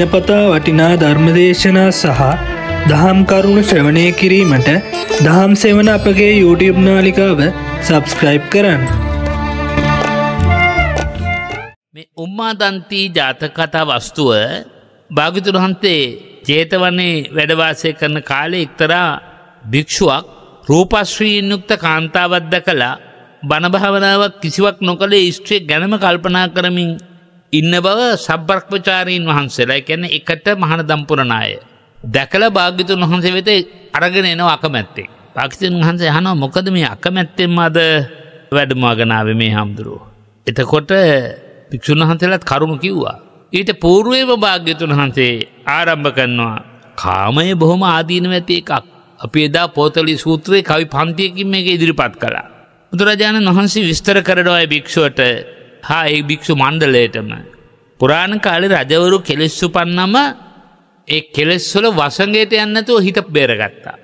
දිනපතා වටිනා ධර්මදේශනා සහ දහම් කරුණු ශ්‍රවණය කිරීමට දහම් සෙවන අපගේ YouTube නාලිකාව සබස්ක්‍රයිබ් කරන්න. මේ උම්මාදන්තී ජාතකතා වස්තුව භාගිතුරහන්තේ ජේතවන්නේ වැඩවාසය කරන කාලෙ එක්තරා භික්‍ෂුවක් රූපශ්‍රී යුක්ත කාන්තාවද්ද කලා බණභාවනාවක් කිසිවක් නොකළේ ස්ත්‍රය ගැනම කල්පනා කරමින් ඉන්න බව සබ්බර්ක්පචාරීන් වහන්සේලා එකැන එකට මහන දම්පුරණය. දැකල භාගිතුන් වහන්සේ වෙත අරගෙන එනව අකමැත්තේ. පාකිතන් වහන්සේ හනෝ මොකද මේ අකමැත්තෙන් අද වැඩමාගනාව මේ හාමුදුරුව. එතකොට භික්‍ෂුන් වහන්සේලත් කරුණු කිව්වා. ඊට පූරුවේම භාග්‍යතුන් වහන්සේ ආරම්භ කරනවා. කාමය බොහොම ආදීනව ඇති එකක්. අපි එදා පෝතලි සූත්‍රයේ කවි පන්තියකින් මේක ඉදිරිපත් කළා. බුදුරජාණන් වහන්සේ විස්තර කරනවා භික්ෂුවට හා ඒ භික්‍ෂු මණ්ඩලයටම. පුරාණ කාලි රජවරු කෙලෙස්සු පන්නම ඒ කෙලෙස්වල වසගේට යන්නතුව හිත බේරගත්තා.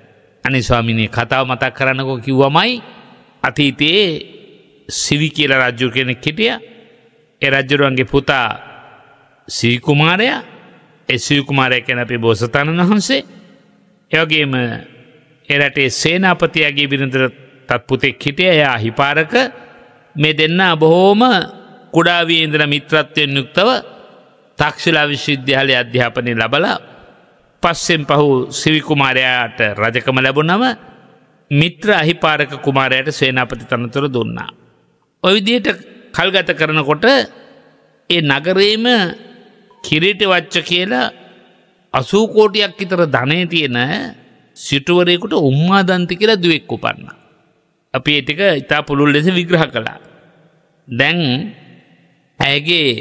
අනිස්වාමිනය කතාව මතක් කරන්නකෝ කිව්වමයි අතීතයේ සිවි කියල රජ්ජු කෙනෙක් හිටිය එ රජ්ජුරුවන්ගේ පුතා සීකුමාරයා එසිවකුමාරය කැන අපේ බෝසතාණන් වහන්සේ එයගේම එරටේ සේනාපතියාගේ බිරිඳර තත්පුතෙක් හිටිය එයා හිපාරක මේ දෙන්න බොහෝම කුඩාවියේන්දන මිත්‍රත්වයෙන් යුක්තව තක්ෂිලා විශ්විද්‍යාලය අධ්‍යාපනය ලබලා පස්සෙන් පහු සිවිකුමාරයාට රජකම ලැබුණම මිත්‍ර අහිපාරක කුමාරයට සේනාපති තනතුර දුන්නා. ඔවිදියට කල්ගත කරනකොට ඒ නගරේම කිරීට වච්ච කියලා අසූකෝටියක් විතර ධනය තියෙන සිටුවරයෙකුට උම්මාදන්ති කියලා දුවෙක් උපන්න. අපි ඒටික ඉතා පුළුල් ලෙස විග්‍රහ කළා. දැන් ඇයගේ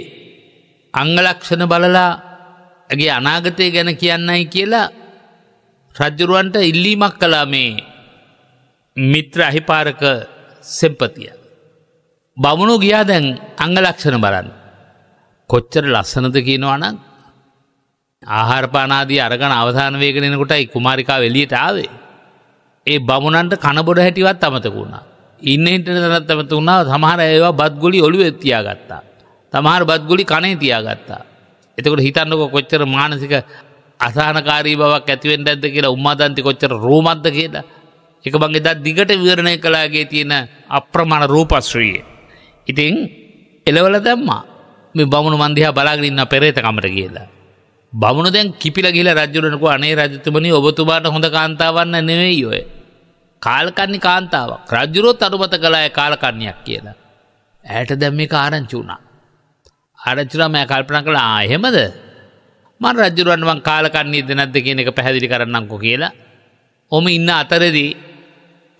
අංගලක්ෂණ බලලා ඇගේ අනාගතය ගැන කියන්නයි කියලා රජ්ජුරුවන්ට ඉල්ලීමක් කලා මේ මිත්‍ර අහිපාරක සෙම්පතිය. බමුණු ගියා දැන් අංගලක්ෂණ බලන්න. කොච්චර ලස්සනද කියනවනම් ආහාරපානාදී අරගන අවධාන වේගෙනෙනකොටයි කුමාරිකා වෙලියට ආවේ. ඒ බමුණන්ට කණබොඩ හැටිවත් අමතක වුණා. ඉන්න හිටන තනත් ඇමතු වුණා සමහර ඒවා බත්ගොලි ඔලු එත්තියා ගත්තා. තමාර බද්ගුලි කනේ තියාගත්තා. එතකොට හිතන්නක කොච්චර මානසික අසාහනකාරී බවක් ඇතිවෙන් ඇද කියලා උම්මාදන්ති කොච්චර රෝමද්ද කියලා එක බං එදා දිගට විවරණය කලාගේ තියෙන අප්‍රමාණ රූපශ්‍රීය. ඉතින් එලවල දැම්මා මේ බමුණු මන්දිහා බලාගරන්න පෙරේතකමට කියලා. බමුණ දැන් කිපිල ගිල රජුරනකු අනේ රජතුමනි ඔබතුමාට හොඳ කාන්තාවන්න නෙවෙයි ඔය. කාල්කන්නේ කාන්තාවක් රජුරෝත් අනුමත කලාය කාලකන්නයක් කියලා. ඇයට දැම් මේ ආරංචි වුණා. ආරච්චිලා මෑ කල්පනා කළා ආහෙමද මන් රජුරුවන්වන් කාලකන්නේද නැද්ද කියන එක පැහැදිලි කරන්නම්කො කියලා ඔම ඉන්න අතරදී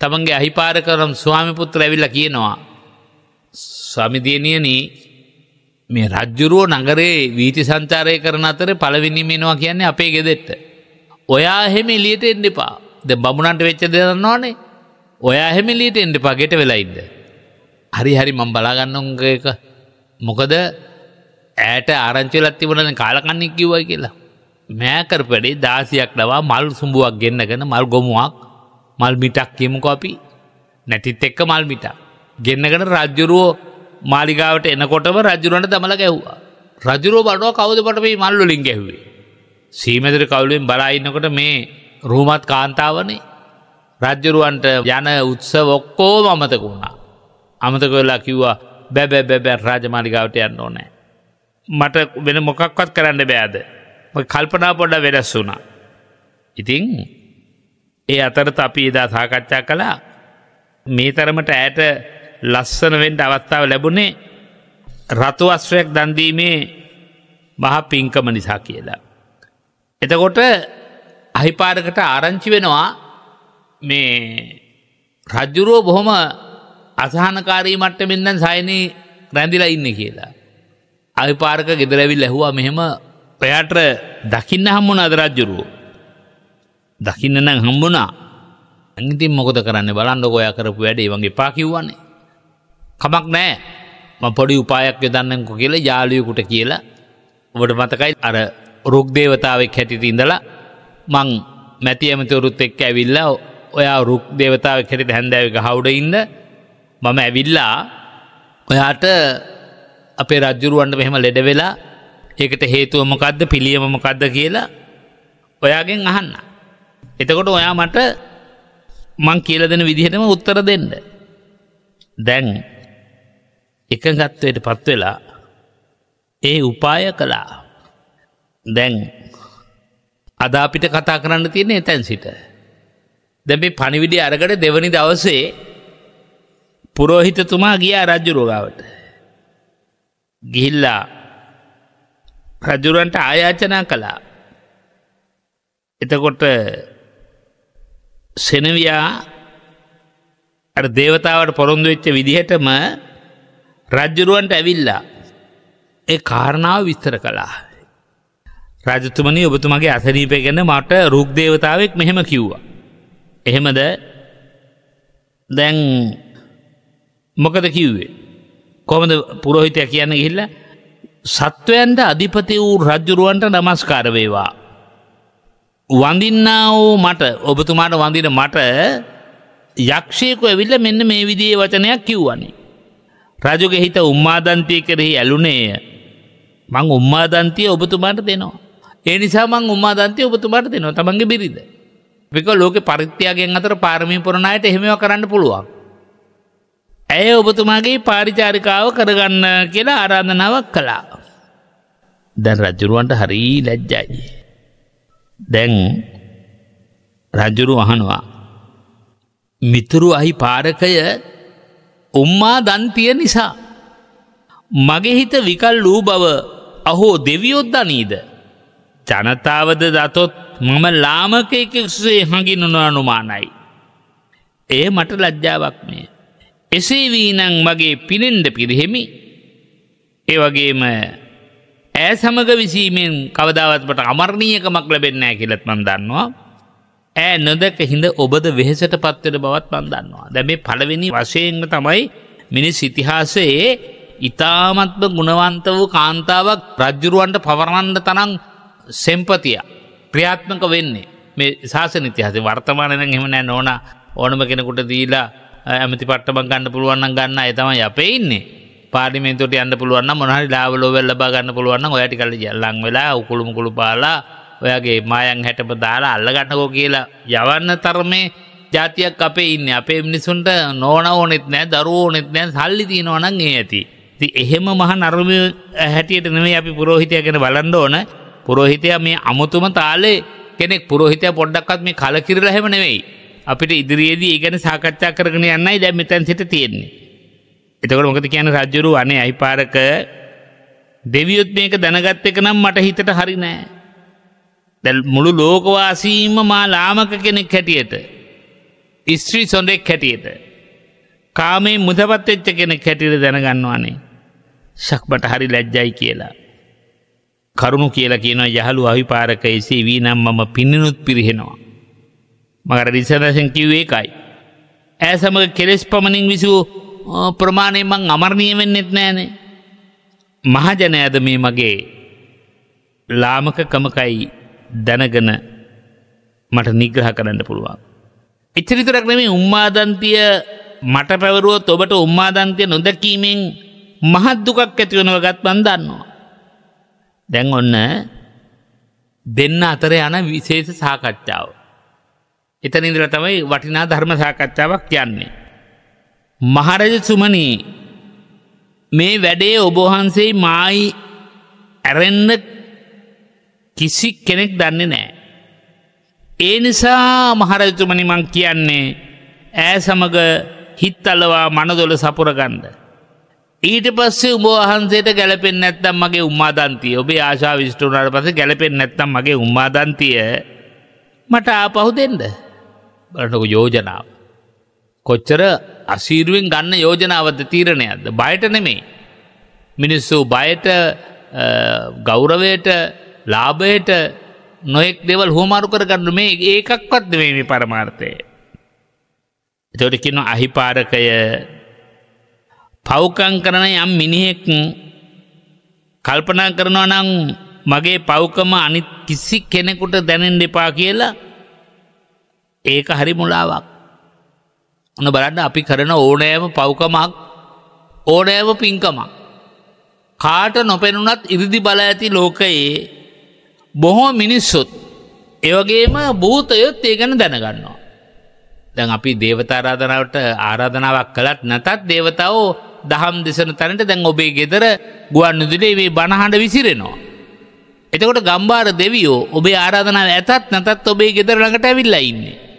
තමන්ගේ අහිපාර කරම් ස්වාමිපුත්‍ර ඇවිල්ල කියනවා ස්වමිදියනියන මේ රජ්ජුරුවෝ නගරේ වීති සංචාරය කරන අතර පලවිනිමෙනවා කියන්නේ අපේ ගෙදෙට්ට. ඔයා හෙම එලියට එන්න එපා ද බමුණන්ට වෙච්ච දෙදන්නවානේ ඔයා හෙම ලියට එන්ඩ පා ගෙට වෙලයින්ද. හරි හරි මං බලාගන්නගක මොකද ඇයට ආරංචිලත් තිබුණන කාලකන්නෙක් කිව්වයි කියලා. මෑකරපඩේ දාසියක් ලවා මල් සුඹුවක් ගෙන්නගෙන මල් ගොමුවක් මල් මිටක් කියමුකො අපි නැතිත් එක්ක මල් මිටක්. ගෙන්නගෙන රජ්ජුරුවෝ මාලිගාවට එනකොටම රජුරන්ට දමල ගැහ්වා. රජුරෝ බඩුව කවුද පට මේ මල්ලු ලින් ගැහුවේ. සීමෙදර කවුලෙන් බලාඉන්නකොට මේ රූමත් කාන්තාවනේ රජ්ජුරුවන්ට යන උත්ස ඔක්කෝ අමතක වුණා. අමතක වෙලා කිව්වා බැබැ බැබැ රාජමාලිගාවට යන්න ඕනෑ. මට වෙන මොකක්වත් කරන්න බෑද. කල්පනා පොඩ්ඩ වෙනස් වුණා. ඉතිං ඒ අතරත අපි එදා සාකච්ඡා කළා මේ තරමට ඇයට ලස්සනවෙන්ට අවස්ථාව ලැබුණේ රතු අස්වයක් දන්දීමේ මහ පිංකම නිසා කියලා. එතකොට අහිපාරකට ආරංචි වෙනවා මේ රජ්ජුරුවෝ බොහොම අසාහනකාරී මට්ටමින්දන් සයනී රැඳිලා ඉන්න කියලා. අය පාරක ගෙදරැවිල් ඇහුවා මෙහෙම ඔයාට දකින්න හම්බුණ අදරජ්ජුරුවෝ. දකින්න නම් හම්බුණා අනිතින් මොකද කරන්න බලන්න ඔයා කරපු වැඩේ වගේ පා කිව්වන්නේ. කමක් නෑ මම පොඩි උපායක් යොදන්නම්කෝ කියලා යාළුවෙකුට කියලා ඔබට මතකයි අර රුක් දේවතාවෙක් හැටියට ඉඳලා මං මැති ඇමතිවරුත් එක්ක ඇවිල්ලා ඔයා රුක් දේවතාවෙක් හැටියට හැන්දෑවේ ගහවුඩ ඉන්න මම ඇවිල්ලා ඔයාට අපේ රජ්ජුරුවන්ට මෙහෙම ලෙඩ වෙලා ඒකට හේතුව මොකක්ද පිළියම මොකක්ද කියලා ඔයාගෙන් අහන්න. එතකොට ඔයා මට මං කියල දෙන විදිහටම උත්තර දෙන්න. දැන් එකගත්වයට පත්වෙලා ඒ උපාය කළා දැන් අදාපිට කතා කරන්න තියෙන එතැන් සිට. දැබේ පණිවිඩි අරකට දෙවනි දවසේ පුරෝහිතතුමා ගිය රජ්ජුරෝගාවට. ගිහිල්ලා රජුරන්ට ආයාචනා කළා. එතකොට සෙනවයා අර දේවතාවට පොරොන්දු වෙච්ච විදිහටම රජ්ජුරුවන්ට ඇවිල්ලා ඒ කාරණාව විස්තර කළා. රජතුමනි ඔබතුමගේ අසනීපය ගැන මට රුක් දේවතාවෙක් මෙහෙම කිව්වා. එහෙමද දැන් මොකද කිව්වේ කොමද පුරොහිතය කියන්න ගිහිල්ල සත්වයන්ට අධිපති වූ රජ්ජුරුවන්ට නමස්කාරවේවා. වඳින්නා වූ මට ඔබතුමාට වඳින මට යක්ෂයකු ඇවිල්ල මෙන්න මේ විදිේ වචනයක් කිව්වන්නේ. රජුග හිත උම්මාදන්තය කරෙහි ඇලුනේය. මං උම්මාදන්තය ඔබතුමාට දෙනවා. ඒ නිසා මං උම්මාදන්තය ඔබතුමාට දෙනවා තමන්ගේ බිරිද. වික ලෝක පරිත්‍යයාගෙන් අතර පාරමී පුරණයට එහෙමව කරන්න පුළුවන්. ඇය ඔබතුමාගේ පාරිචාරිකාව කරගන්න කියලා ආරාධනාවක් කළා. දැන් රජුරුවන්ට හරී ලැජ්ජයි. දැන් රජුරු අහනවා. මිතුරු අහි පාරකය උම්මා දන්තිය නිසා. මගේ හිත විකල් වූ බව අහෝ දෙවියොද්දනීද. ජනතාවද දතොත් මම ලාමකයකෙක්සේ හඟිනුන අනුමානයි. ඒ මට ලජ්ජාවක් මේ. එසේ වීනං මගේ පිනෙන්ඩ පිරිහෙමි ඒ වගේම ඇ සමග විසීමෙන් කවදාවත්මට අමරණීයකමක් ලැබෙන්නෑ කියලත් මන් දන්නවා ඇ නොදැක හිඳ ඔබද වෙහෙසට පත්වෙන බවත් මන් දන්නවා දැ මේ පළවෙනි වශයෙන්ම තමයි මිනිස් ඉතිහාසයේ ඉතාමත්ම ගුණවන්ත වූ කාන්තාවක් රජ්ජුරුවන්ට පවරණන්න තනං සෙම්පතිය ප්‍රියාත්මක වෙන්නේ මේ ශාසන ඉතිහාස වර්තමානන හෙමනෑ නොන ඕනම කෙනකුට දීලා ඇමති පට්ටබක් ගන්න පුළුවන්න ගන්න ඇතමයි අපේ ඉන්නේ පාඩිමේතුට අන්න පුළුවන් මොනහරි ලාවලෝවල් ලබා ගන්න පුළුවන් ඔයාටි කල ජල්ලං වෙලා උකුළුම කුළු පාලා ඔයාගේ මායන් හැටප දාලා අල්ලගන්නකෝ කියලා යවන්න තරමේ ජාතියක් අපේ ඉන්න අපේ මිනිසුන්ට නෝන ඕනෙත් නෑ දරුවෝනෙත් නෑ සල්ලි තියෙනවනං ඒ ඇති. ති එහෙම මහ නරම හැටියට නෙමේ අපි පුරෝහිතය ගැන බලන්න ඕන පුරෝහිතය මේ අමුතුම තාලේ කෙනෙක් පුරෝහිතය පොඩ්ඩක්වත් මේ කලකිරලා හැම නෙවෙයි අපිට ඉදිරියේදී ඒ ගැන සාකච්ඡා කරගෙන යන්නයි දැන් මෙතෙන් සිට තියෙන්නේ. එතකොට මොකද කියන්නේ රජුරු අනේ අයිපාරක දෙවියොත් මේක දැනගත් එක නම් මට හිතට හරි නෑ. දැන් මුළු ලෝකවාසීන්ම මා ලාමක කෙනෙක් හැටියට, ස්ත්‍රී සොඬෙක් හැටියට, කාමේ මුදපත් වෙච්ච කෙනෙක් හැටියට දැනගන්නවානේ. ශක්මට හරි ලැජ්ජයි කියලා. කරුණු කියලා කියනවා යහළු අවිපාරක එසේ වී නම් මම පින්නනුත් පිරිහෙනවා. මකට රිසර්ශන් කිව්වේ එකයි. ඇ සමඟ කෙලෙස් පමණින් විසූ ප්‍රමාණය මං අමරණය වෙන්නෙත් නෑනේ. මහජනෑද මේ මගේ ලාමකකමකයි දැනගෙන මට නිග්‍රහ කරන්න පුළුවන්. එච්චරිතරක් නෙමේ උම්මාදන්තිය මට පැවරුවොත් ඔබට උම්මාදන්තිය නොදැකීමෙන් මහත් දුකක් ඇති වෙනවා ගත් මන් දන්නවා. දැන් ඔන්න දෙන්න අතර යන විශේෂ සාකච්ඡාව. එතන ඉඳලා තමයි වටිනා ධර්ම සාකච්ඡාවක් යන්නේ. මහරජ සුමනී මේ වැඩේ ඔබ වහන්සේ මායි ඇරෙන්න කිසි කෙනෙක් දන්නේ නැහැ. ඒ නිසා මහරජතුමනි මං කියන්නේ ඈ සමග හිත් අලවා මනදොල සපුරගන්න. ඊට පස්සේ ඔබ වහන්සේට ගැලපෙන්නේ නැත්නම් මගේ උම්මාදන්තිය ඔබේ ආශාව විශ්ට උනාට පස්සේ ගැලපෙන්නේ නැත්නම් මගේ උම්මාදන්තිය මට ආපහු දෙන්න. බලටක යෝජනාව. කොච්චර අසීරුවෙන් ගන්න යෝජනාවද තීරණයක්ද බයට නෙමේ. මිනිස්සු බයට ගෞරවයට ලාභයට නොෙක් දෙවල් හෝමාරු කරගන්නු මේ ඒකක්වත් දෙවේ මේ පරමාර්ථය. තොටිකින අහිපාරකය පෞකං කරන යම් මිනිහෙක් කල්පනා කරනවා නං මගේ පෞකම අනිත් කිසි කෙනෙකුට දැනෙන් දෙපා කියලා ඒක හරි මුලාවක්. ඔන්න බලන්න අපි කරන ඕනෑම පෞකමක් ඕනෑම පින්කමක්. කාට නොපෙනුනත් ඉරිදි බල ඇති ලෝකයේ බොහෝ මිනිස්සුත් ඒවගේම භූතයොත් ඒ ගැන දැනගන්නවා. දැන් අපි දේවතාරාධනාවට ආරාධනාවක් කළත් නැතත් දේවතාවෝ දහම් දෙසන තැනට දැන් ඔබේ ගෙදර ගුවන් විදුලේ මේ බණහඬ විසිරෙනවා. එතකොට ගම්බාර දෙවියෝ ඔබේ ආරාධනාව ඇතත් නැතත් ඔබේ ගෙදර ළඟට ඇවිල්ලා ඉන්නේ.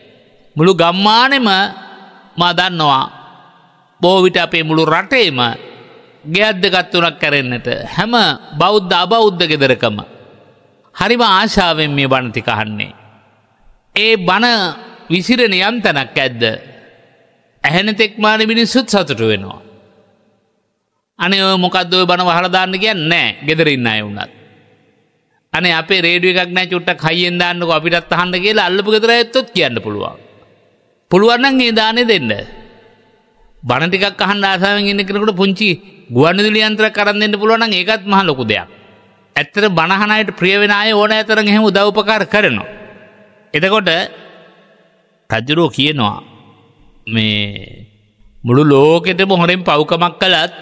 මුළු ගම්මානෙම මා දන්නවා බෝවිට අපේ මුළු රටේම ගැද්දගත් වනක් කරන්නට හැම බෞද්ධ අබෞද්ධ ගෙදරකම. හරිම ආශාවෙන් මේ බණතිකහන්නේ. ඒ බණ විසිරෙන යන්තනක් ඇද්ද. ඇහැන තෙක්මාන මිනිස්සුත් සතුටු වෙනවා. අනේ ඔය මොකක්දව බණ වහරදාන්න කියන්න නෑ ගෙදරන්න අය වුණත්. අනේ අපේ රේඩුව එකක් නෑ චුට්ටක් හයිෙන්දාන්නක අපිටත් අහන්න කියලා අල්ලපු ගෙදර ඇත්තොත් කියන්න පුළුවන්. පුළුවන්නන් ඒ දානය දෙන්න. බණටිකක් අහන් ආසාාවෙන් ඉන්න කෙනකට පුංචි ගුවන්විදුලි යන්ත්‍ර කරන් දෙන්න පුළුවන් ඒකත් මහ ලොකු දෙයක්. ඇත්තට බණහනයට ප්‍රියවෙන අය ඕන ඇතරන් එහෙම උදව්පකාර කරනවා. එතකොට රජුරෝ කියනවා මේ මුළු ලෝකෙටම හොරෙන් පව්කමක් කළත්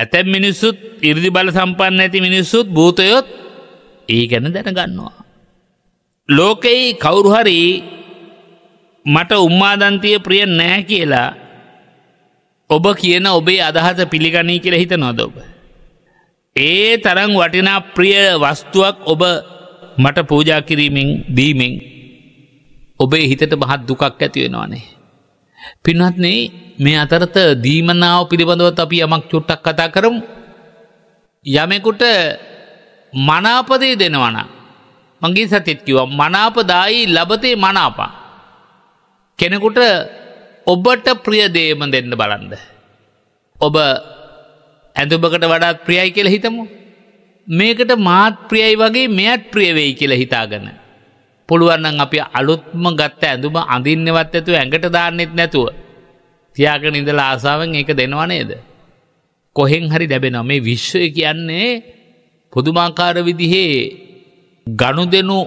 ඇතැම් මිනිස්සුත් ඉරිදි බල සම්පන්න ඇති මිනිස්සුත් භූතයොත් ඒ ගැන දැනගන්නවා. ලෝකෙයි කවුරුහරි මට උම්මාදන්තිය ප්‍රිය නෑ කියලා ඔබ කියන ඔබේ අදහස පිළිගනී කියලා හිත නොද ඔබ. ඒ තරං වටිනා ප්‍රිය වස්තුවක් ඔබ මට පූජා කිරීමෙන් දීමෙන් ඔබේ හිතට මහත් දුකක් ඇතිවෙනවානේ. පින්වත්නේ මේ අතරත දීමනාව පිළිබඳවත් අපි යමක් චුට්ටක් කතා කරමු. යමෙකුට මනාපදේ දෙනවන. මගේ සතිත් කිව මනාපදායි ලබතේ මනාපා. කෙනෙකුට ඔබට ප්‍රිය දේම දෙන්න බලන්ද. ඔබ ඇඳුබකට වඩාත් ප්‍රියයි කියල හිතමු. මේකට මාත් ප්‍රියයි වගේ මෙයත් ප්‍රියවෙයි කියල හිතාගන්න. පුළුවන්නන් අපි අලුත්ම ගත්ත ඇඳුම අඳින්නවත් ඇතු ඇඟට දාන්නෙත් නැතුව. තියාගෙන ඉඳ ලාසාාවෙන් ඒක දෙනවනේද. කොහෙෙන් හරි දැබෙන මේ විශ්වය කියන්නේ පුදුමාකාර විදිහේ ගණු දෙනු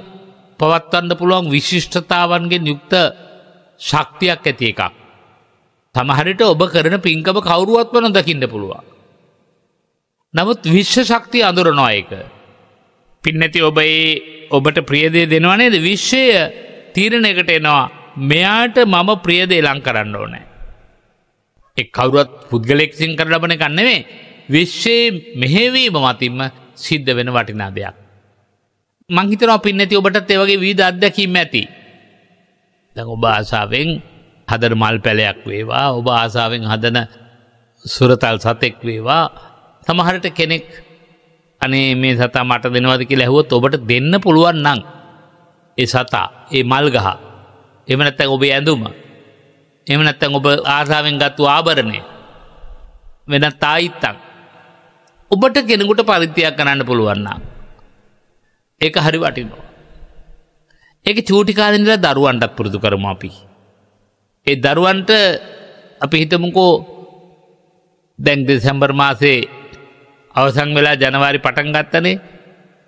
පවත්වන්න පුළුවන් විශිෂ්ඨතාවන්ගේ යුක්ත ශක්තියක් ඇති එකක්. තමහරිට ඔබ කරන පින්කම කවුරුවත් වන දකින්න පුළුවන්. නමුත් විශ්ව ශක්තිය අඳුරනවා එක. පින්නැති ඔබ ඒ ඔබට ප්‍රියදේ දෙනවා නේද විශ්වය තීරණයකට එනවා මෙයාට මම ප්‍රියදේ ලං කරන්න ඕනෑ. එ කවුරුවත් පුද්ගලෙක්සින් කර ලබන කන්නවේ විශ්වයේ මෙහෙවීම මතින්ම සිද්ධ වෙන වටිනා දෙයක්. මංහිතනවා පින්නැති ඔබටත් ඒවගේ වීද අත්දැකීම ඇති. දැන් ඔබ ආසාවෙන් හදන මල් පැලයක් වේවා ඔබ ආසාවෙන් හදන සුරතල් සතෙක් වේවා සමහරට කෙනෙක් අනේ මේ සතා මට දෙනවද කියලා ඇහුවොත් ඔබට දෙන්න පුළුවන් නම් ඒ සතා ඒ මල් ගහ එහෙම නැත්නම් ඔබේ ඇඳුම එහෙම නැත්නම් ඔබ ආසාවෙන් ගත්තු ආභරණය වෙනත් තායිත්තක් ඔබට කෙනෙකුට පරිත්‍යාග කරන්න පුළුවන් නම් ඒක හරි වටිනවා ඒක චූටිකාලනිල දරුවන්ටත් පුරුදු කරම අපි. ඒ දරුවන්ට අපි හිතමුකෝ දැන් දෙසැම්බර් මාසේ අවසං වෙලා ජනවාරි පටන් ගත්තනේ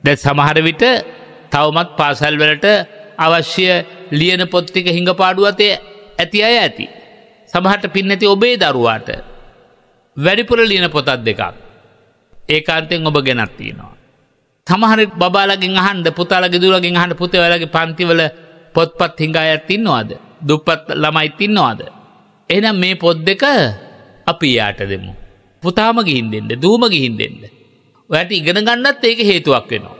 දැ සමහර විට තවමත් පාසල් වලට අවශ්‍ය ලියන පොත්තික හිඟපාඩු අතේ ඇති අය ඇති. සමහට පින්නැති ඔබේ දරුවාට වැඩිපුර ලියන පොතත් දෙකක්. ඒකාන්තෙන් ඔබ ගෙනත්තියෙනවා. සමහරෙක් බාලගෙන් අහන්ඩ පුතාලගේ දුරගෙන් අහට පුතවලගේ පන්තිවල පොත්පත් හිංගා ඇත්තින්නවාද. දුප්පත් ළමයිතින්නවාද. එනම් මේ පොද් දෙක අපි යාට දෙමු. පුතාම ගිහින්දෙන්ට දූම ගිහින්දෙන්ට. ඔයට ඉගෙන ගන්නත් ඒක හේතුවක් වෙනවා.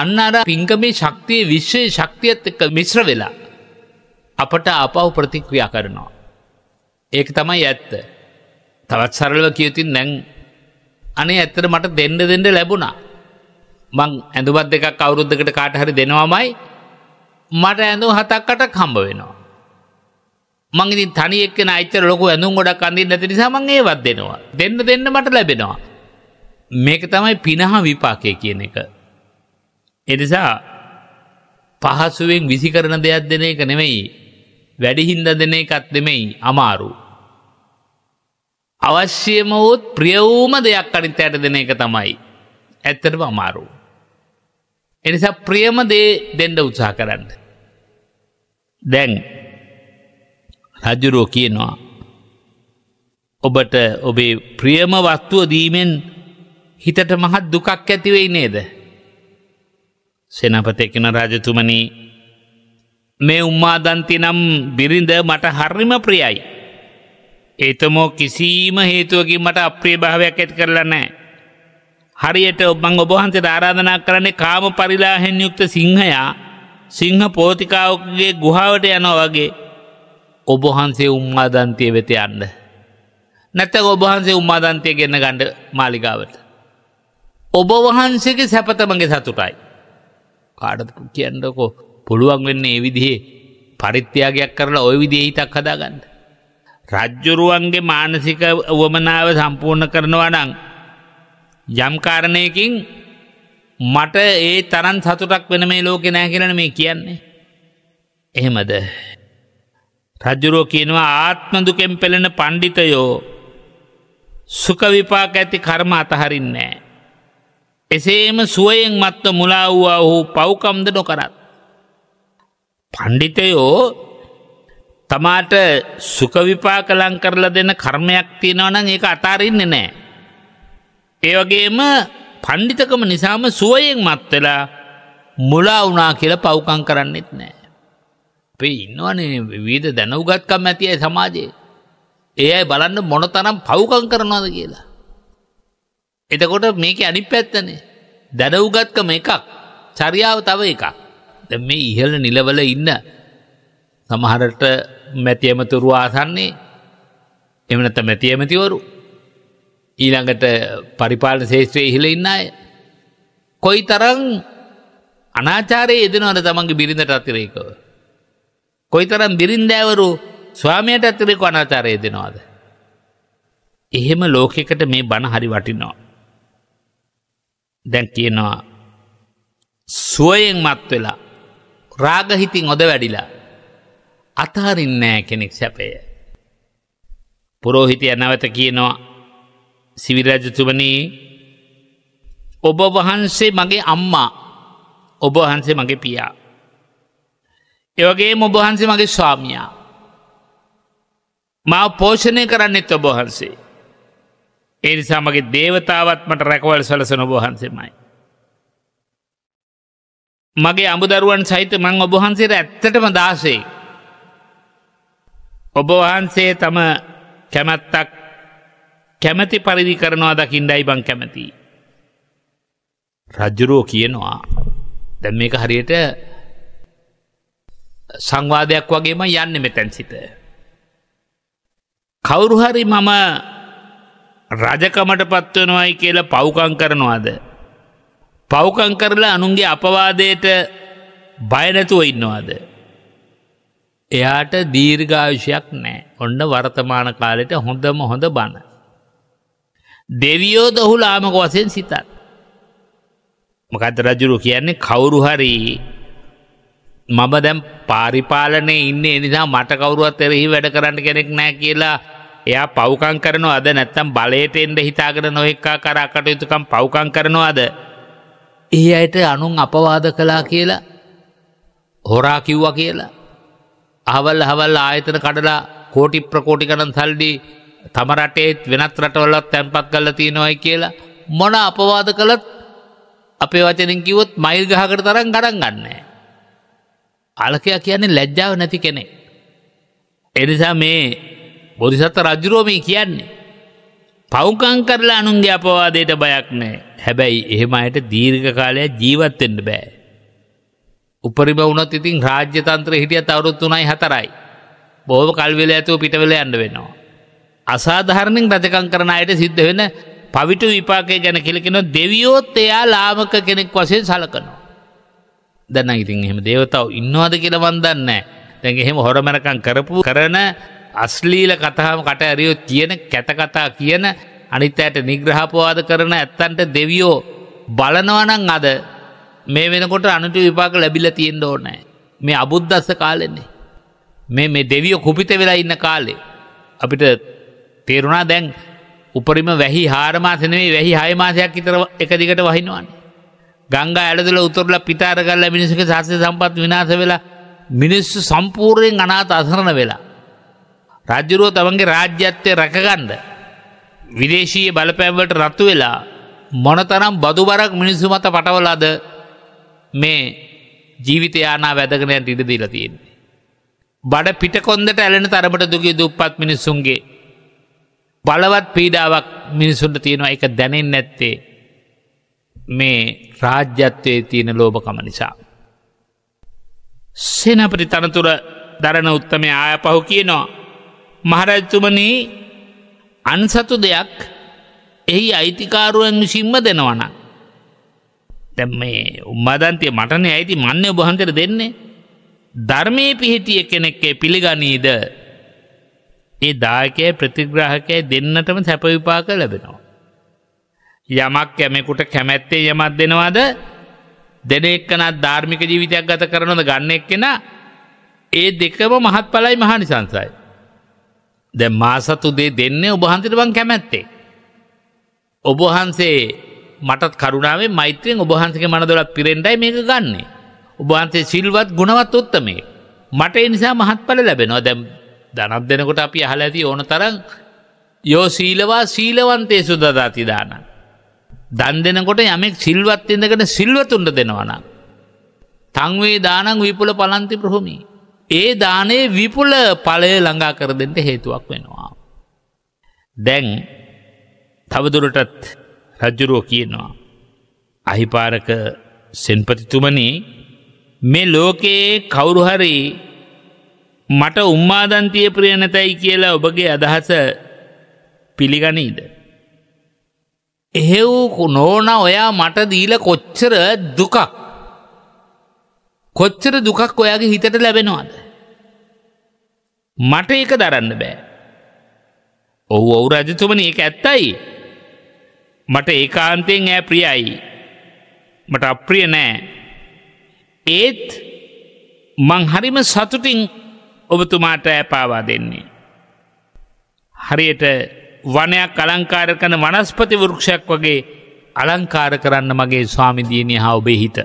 අන්න අර පිංකමේ ශක්තිය විශ්වය ශක්තියත් එක්ක මිශ්‍ර වෙලා. අපට අපව් ප්‍රතික්‍රියා කරනවා. ඒක තමයි ඇත්ත. තවත් සරලව කියතින් නැං අනේ ඇත්තට මට දෙන්න දෙන්න ලැබුණා. මං ඇඳුවත් දෙකක් අවුරුද්ධකට කාට හරි දෙනවාමයි මට ඇඳු හතක්කට කම්බ වෙනවා. මං ඉතින් තනි එක්කෙන අච්චර ලොකු ඇඳුම් ගොඩක් අඳින්න නැති නිසා මං ඒවත් දෙනවා. දෙන්න දෙන්න මට ලැබෙනවා. මේක තමයි පිනහ විපාකය කියන එක. එනිසා පහසුවෙන් විසි කරන දෙයක් දෙන එක නෙමෙයි වැඩිහින්ද දෙන එකත් දෙමෙයි අමාරු. අවශ්‍යම වූත් ප්‍රියවූම දෙයක් අනිත් ඇයට දෙන එක තමයි. ඇත්තටම අමාරුව. එනිසා ප්‍රියම දේ දෙන්ඩ උත්සා කරන්න. දැන් රජුරෝ කියනවා. ඔබට ඔබේ ප්‍රියම වත්තුව දීමෙන් හිතට මහත් දුකක් ඇතිවෙයි නේද. සෙනපතෙකන රජතුමනී මේ උම්මාදන්ති නම් බිරිඳ මට හරිම ප්‍රියයි. එතමෝ කිසිීම හේතුවකින් මට අප්‍රිය භාවයක් ඇත් කරලා නෑ. හරියට ඔබං ඔබහන්සේ ආරාධනා කරන්නේ කාම පරිලාහෙන් යුක්ත සිංහයා සිංහ පෝතිකාවකගේ ගුහාවට යනෝ වගේ ඔබහන්සේ උම්මාදන්තය වෙත යන්න. නැත ඔබහන්සේ උම්මාදන්තය ගෙන්න්න ගණ්ඩ මාලිගාවට. ඔබ වහන්සේගේ සැපතමගේ සතුටයි. කාඩ කියන්නකෝ පුළුවන් වෙන්න එවිදිහේ පරිත්‍යයාගයක් කරලා ඔය විදිේ හිතක් හදාගන්න. රජ්ජුරුවන්ගේ මානසික වමනාව සම්පූර්ණ කරනවා නං යම් කාරණයකින් මට ඒ තරන් සතුටක් වෙන මේ ලෝකෙ නෑ කියලන මේ කියන්නේ. එහෙමද. රජ්ජුරෝ කියනවා ආත්මදුකෙන් පෙළෙන පණ්ඩිතයෝ සුකවිපාක ඇති කර්ම අතහරින්නෑ. එසේම සුවයෙන් මත්ව මුලා වූවා ඔහු පෞකම්ද නොකරත්. පණ්ඩිතයෝ තමාට සුකවිපාක ලං කරලා දෙන කර්මයක් තියෙනවනම් ඒක අතාරින්නේ නෑ. ඒ වගේම පණ්ඩිතකම නිසාම සුවයෙන් මත් වෙලා මුලා වුණා කියලා පව්කම් කරන්නෙත් නෑ. අපේ ඉන්නවනේ විවිධ දැනුගත්කම් ඇති අය සමාජයේ. ඒ අය බලන්න මොනතරම් පව්කම් කරනවද කියලා. එතකොට මේකේ අනිත් පැත්තනේ. දැනුගත්කම එකක්, චර්යාව තව එකක්. දැන් මේ ඉහළ නිලවල ඉන්න සමහරට මැතිඇමතුරු ආසන්නේ එහෙම නැත්නම් මැතිඇමතිවරු ඊළඟට පරිපාලන ශේෂත්‍රය ඉහිල ඉන්න අය. කොයි තරං අනාචාරය එදනවන තමන්ගේ බිරිඳට අතිරේකව. කොයි තරම් බිරින්දෑවරු ස්වාමයට අතිරෙක අනාචාරය දෙනවාද. එහෙම ලෝකෙකට මේ බණ හරි වටිනවා. දැන් කියනවා සුවයෙන් මත් වෙලා රාගහිතින් ඔොද වැඩිලා අතහරින්නෑ කෙනෙක් සැපය. පුරෝහිතය නැවත කියනවා සිවිරජතුවනේ ඔබ වහන්සේ මගේ අම්මා ඔබ වහන්සේ මගේ පියා. එවගේ ඔබහන්සේ මගේ ස්වාමියා. මා පෝෂණය කරන්නෙත් ඔබහන්සේ. ඒ නිසා මගේ දේවතාවත්මට රැකවල් සලසන ඔබහන්සේමයි. මගේ අමුදරුවන් සහිත මං ඔබහන්සේට ඇත්තටම දාසේ. ඔබ වහන්සේ තම කැමැත්තක් කැමැති පරිදි කරනවා දකිින්ඩයි බං කැමති. රජ්ජුරෝ කියනවා දැම් මේක හරියට සංවාදයක් වගේම යන්න මෙතැන් සිත. කවුරුහරි මම රජකමට පත්වනවයි කියල පවකං කරනවාද. පවකං කරලා අනුන්ගේ අපවාදයට බයනැතුව ඉන්නවාද. එයාට දීර්ඝාවිෂයක් නෑ ඔන්න වර්තමාන කාලෙට හොඳම හොඳ බණ. දෙවියෝ දොහු ලාමක වසයෙන් සිතත්. මකත රජුරු කියන්නේ කවුරු හරි මම දැම් පාරිපාලනය ඉන්න එනිසා මට කවරුවත් එරෙහි වැඩ කරන්න කෙනෙක් නෑ කියලා එයා පෞකං කරනවා අද නැත්තම් බලයට එන්ඩ හිතාකට නොෙක්කා කර අකටයුතුකම් පෞකං කරනවාද. ඒ අයට අනුන් අපවාද කලා කියලා හොරා කිව්වා කියලා. අහවල් හවල් ආයතන කඩලා කෝටි ප්‍රකෝටි කරන් සල්ඩි තම රටේත් වෙනත් රටවල්ලත් තැන්පත් කල්ල තියෙනවයි කියලා මොන අපවාද කළත් අපේ වචනින් කිවොත් මයිල් ගහකට තරම් ගඩන් ගන්නේ. අලකයා කියන්නේ ලැජ්ජාව නැති කෙනෙ. එනිසා මේ බොරිසත්ත රජුරෝමී කියන්නේ. පෞකං කරලා අනුන්ගේ අපවාදයට බයක් නෑ හැබැයි එහෙම අයට දීර්ඝ කාලයක් ජීවත්වෙන්න බෑ. උපරිම වුණොත් ඉතින් රාජ්‍යතන්ත්‍ර හිටියත් අවුරුත් තුනයි හතරයි. බොහොම කල්වෙල ඇතුව පිටවෙල යන්න වෙනවා. අසාධාරණෙන් රජකං කරන අයට සිද්ධ වෙන පවිට විපාකය ගැන කෙලකෙන දෙවියෝත් එයා ලාමක කෙනෙක් වසයෙන් සලකනවා. දැන්න ඉතින් එහෙම දේවතාව ඉන්නවාද කියලවන්දන්න දැන් එහෙම හොරමැරකං කරපු කරන අස්ලීල කතහම කට ඇරියෝ තියෙන කැතකතා කියන අනිත් ඇයට නිග්‍රහපවාද කරන ඇත්තන්ට දෙවියෝ බලනවනං අද මේ වෙනකොට අනුට විපාක ලැබිල තියෙන්ද ඕනෑ මේ අබුද්ධස්ස කාලෙන්නේ මේ මේ දෙවියෝ කුපිත වෙලා ඉන්න කාලේ අපිට තේරුණා දැන් උපරිම වැහි හාරමාසනේ වැහි හයමාසයක් ඉතර එක දිගට වහිනවාන. ගංගා ඇලදල උතුරල පිතාර කල්ල මිනිසුක සස්්‍ය සම්පත් විනාස වෙලා මිනිස්සු සම්පූර්යෙන් අනාත අසරණ වෙලා. රජ්ජුරුව තමන්ගේ රාජ්‍යත්වය රැකගන්ඩ. විදේශීය බලපෑම්වලට රත්තු වෙලා මොනතරම් බදු බරක් මිනිස්සු මත පටවලද මේ ජීවිත යානා වැදගනයන් ඉඩ දීලා තියෙන්නේ. බඩ පිටකොන්දට ඇලෙන තරමට දුගේ දුප්පත් මිනිස්සුන්ගේ බලවත් පීඩාවක් මිනිසුන්ට තියෙනවා එක දැනෙන් නැත්තේ මේ රාජ්‍යත්වයේ තියෙන ලෝභකම නිසා. සෙනපති තනතුර දරන උත්තමය ආය පහු කියනවා. මහරැත්තුමන අන්සතු දෙයක් එහි අයිතිකාරුවන් විසිම්ම දෙනවන. තැම් මේ උම්මාදන්තය මටන ඇති මන්න ඔබහන්තර දෙන්නේ. ධර්මය පිහිටිය කෙනෙක්කේ පිළිගනීද ඒ දායකය ප්‍රතිග්‍රාහකය දෙන්නටම සැපවිපාක ලැබෙනවා. යමක් කැමෙකුට කැමැත්තේ යමත් දෙනවාද දෙන එක්කනත් ධාර්මික ජීවිතයක් ගත කරනොද ගන්න එක්කෙන ඒ දෙකම මහත් පලයි මහනි සංසයි. දැ මාසතු දේ දෙන්නේ ඔබහන්සිට බං කැමැත්තේ. ඔබහන්සේ මටත් කරුණාවේ මෛත්‍රයෙන් ඔබහන්සක මනදොලත් පිරෙන්ඩයි මේක ගන්නේ. ඔබහන්සේ සිල්වත් ගුණවත් උත්තමේ. මට නිසා මහත් පල ලැබෙනවා දැම් දනක් දෙනකොට අපි අහල ඇති ඕන තරන් යෝ සීලවා සීලවන්තේ සුදදාති දාන. දන් දෙනකොට යමෙක් සිල්වත් ඉඳගෙන සිල්වතුන්ට දෙනවන. තංවේ දානං විපුල පලන්ති ප්‍රහොමි. ඒ දානයේ විපුල පලය ළඟා කර දෙෙන්ට හේතුවක් වෙනවා. දැන් තවදුරටත් රජ්ජුරුවෝ කියනවා. අහිපාරක සෙන්පතිතුමනි මේ ලෝකයේ කවුරුහරි මට උම්මාදන්තිය ප්‍රිය නැතැයි කියලා ඔබගේ අදහස පිළිගනීද. එහෙව්කු නෝන ඔයා මට දීල කොච්චර දුකක් කොච්චර දුකක් ඔයාගේ හිතට ලැබෙනවාද. මට ඒක දරන්න බෑ. ඔහු ඔවු රජතුමන ඒක ඇත්තයි. මට ඒකාන්තයෙන් ඈ ප්‍රියයි. මට අප්‍රිය නෑ. ඒත් මං හරිම සතුටින් ඔබතුමාට ඇපාවා දෙන්නේ. හරියට වනයක් අලංකාර කන වනස්පති වෘක්ෂයක් වගේ අලංකාර කරන්න මගේ ස්වාමිදියනය හා ඔබේ හිත.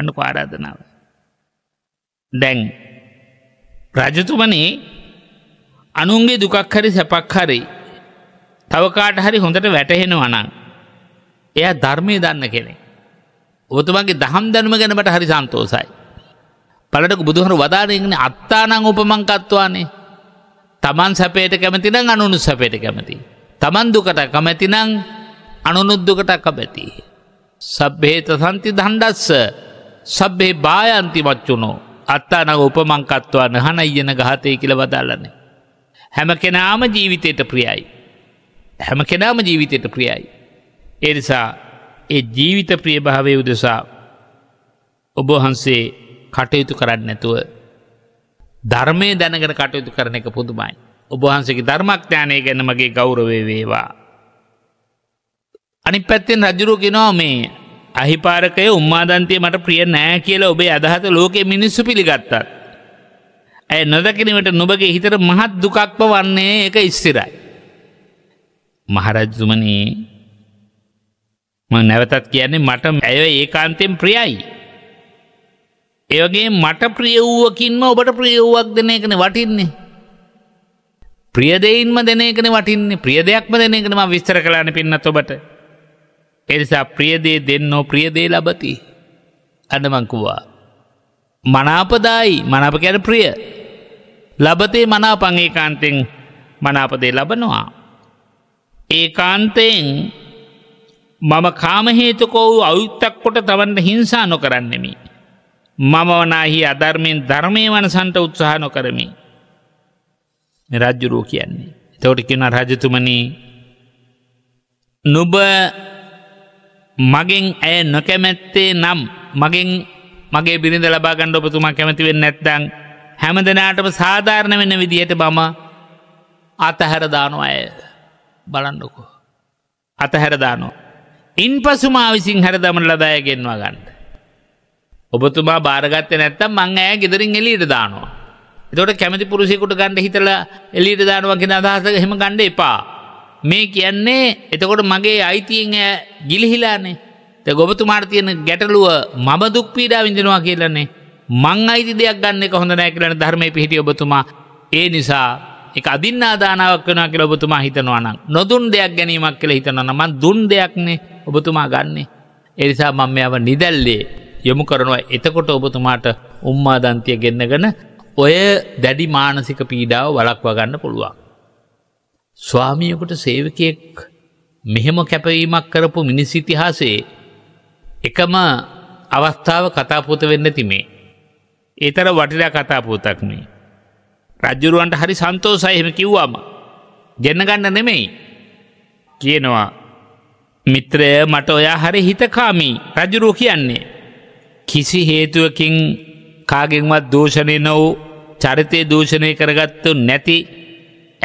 රඩු පාරාධනාව. දැන් රජතුමනේ අනුන්ගේ දුකක් හරි සැපක් හරි තවකාට හරි හොඳට වැටහෙන වනං. එයා ධර්මය දන්න කෙනෙ. ඔතුමගේ දහම් දැනුම ගැනට හරි සන්තෝසයි. පලටක බුදුහරු වදාරගෙන අත්තානං උපමංකත්වානේ තමන් සැපේට කැමතිනම් අනුනු සැපේට කැමති. තමන් දුකට කමැතිනං අනුනුද්දුකට කැමැති. සබ්බේත සන්ති දණ්ඩස්ස සබ්බේ බායන්ති මච්චුණෝ අත්තානග උපමංකත්වා නහන ඉයන ගහතය කියල වදාලනේ. හැම කෙනාම ජීවිතයට ප්‍රියයි. හැම කෙනාම ජීවිතයට ප්‍රියයි. එනිසා ඒ ජීවිත ප්‍රියභාවය උදෙසා ඔබහන්සේ කටයුතු කරන්න නැතුව ධර්මය දැනගෙන කටයුතු කරන එක පුදුමයි. ඔබහන්සගේ ධර්මක්ඥානය ගැන මගේ ගෞරවේ වේවා. අනි පැත්තෙන් රජුරුකි නෝ මේ අහිපාරකය උම්මාදන්තය මට ප්‍රිය නෑ කියලා ඔබේ අදහත ලෝකෙ මිනිස්සු පිළිගත්තත්. ඇය නොදකිනීමට නොබගේ හිතර මහත් දුකක්ප වන්නේ එක ඉස්සිරයි. මහරජතුමනී නැවතත් කියන්නේ මට ඇය ඒකාන්තෙන් ප්‍රියයි. ඒවගේ මට ප්‍රියව්වකින්ම ඔබට ප්‍රියව්වක් දෙන එකන වටින්නේ. ප්‍රියදයින්ම දෙන එකන වටින්නේ ප්‍රියදයක්ම දෙන එකනම විස්තර කලාන පින්නත් ඔබට. එනිසා ප්‍රියදේ දෙන්නෝ ප්‍රියදේ ලබති අඩමංකුවා. මනාපදායි මනාපකැර ප්‍රිය ලබතේ මනාපංගේ කාන්තෙන් මනාපදේ ලබනවා. ඒ කාන්තයෙන් මම කාමහේතුකෝ අවුත්තක් කොට තවන්න හිංසා නොකරන්නෙමි. මමවනාහි අධර්මයෙන් ධර්මය වනසන්ට උත්සාහ නොකරමි. රජ්ජුරෝ කියන්නේ. තවට කියන රජතුමන නුබ මගෙන් ඇය නොකැමැත්තේ නම් මගෙන් මගේ බිරිඳ ලබා ගණ්ඩ ඔපතුමා කැමතිවෙන් නැත්තං හැම දෙනාටම සාධාරණ වෙන විදිහයට බම අතහැරදානු අය බලන්නකෝ. අතහැරදානෝ. ඉන් පසු මාවිසින් හැර දමන ලදායගෙන්වා ගන්නට. ඔබතුමා බාරගත්තේ නැත්තම් මං ඈ ගෙදරින් එළියට දානවා. එතකොට කැමති පුරුෂයෙකුට ගන්න හිතලා එළියට දානවා කියන අදහස එහෙම ගන්න එපා. මේ කියන්නේ එතකොට මගේ අයිතියෙන් ඈ ගිලිහිලානේ. ඒ ඔබතුමාට තියෙන ගැටලුව මම දුක් පීඩා විඳිනවා කියලානේ. මං අයිති දෙයක් ගන්න එක හොඳ නැහැ කියලා ධර්මයේ පිහිටි ඔබතුමා. ඒ නිසා එක අදින්නා දානාවක් වෙනවා කියලා ඔබතුමා හිතනවා නම් නොදුන් දෙයක් ගැනීමක් කියලා හිතනවා නම් මං දුන් දෙයක්නේ ඔබතුමා ගන්නෙ. ඒ නිසා මම මෙයව නිදැල්ලේ යොමු කරනවා එතකොට ඔබතුමාට උම්මාදන්තිය ගෙන්න්නගෙන ඔය දැඩි මානසික පීඩාව වලක්වා ගන්න පුළුවන්. ස්වාමියකුට සේවකයෙක් මෙහෙම කැපවීමක් කරපු මිනිස් ඉතිහාසේ එකම අවස්ථාව කතාපූත වෙන්න තිමේ. ඒතර වටිලා කතාපූතක් මේ. රජ්ජුරුවන්ට හරි සන්තෝසයි එහෙම කිව්වාම. ගෙන්නගන්න නෙමෙයි. කියනවා මිත්‍රය මට ඔයා හරි හිතකාමී රජුරුව කියන්නේ. කිසි හේතුවකින් කාගෙන්වත් දූෂණය නොවූ චරිතය දූෂණය කරගත්තු නැති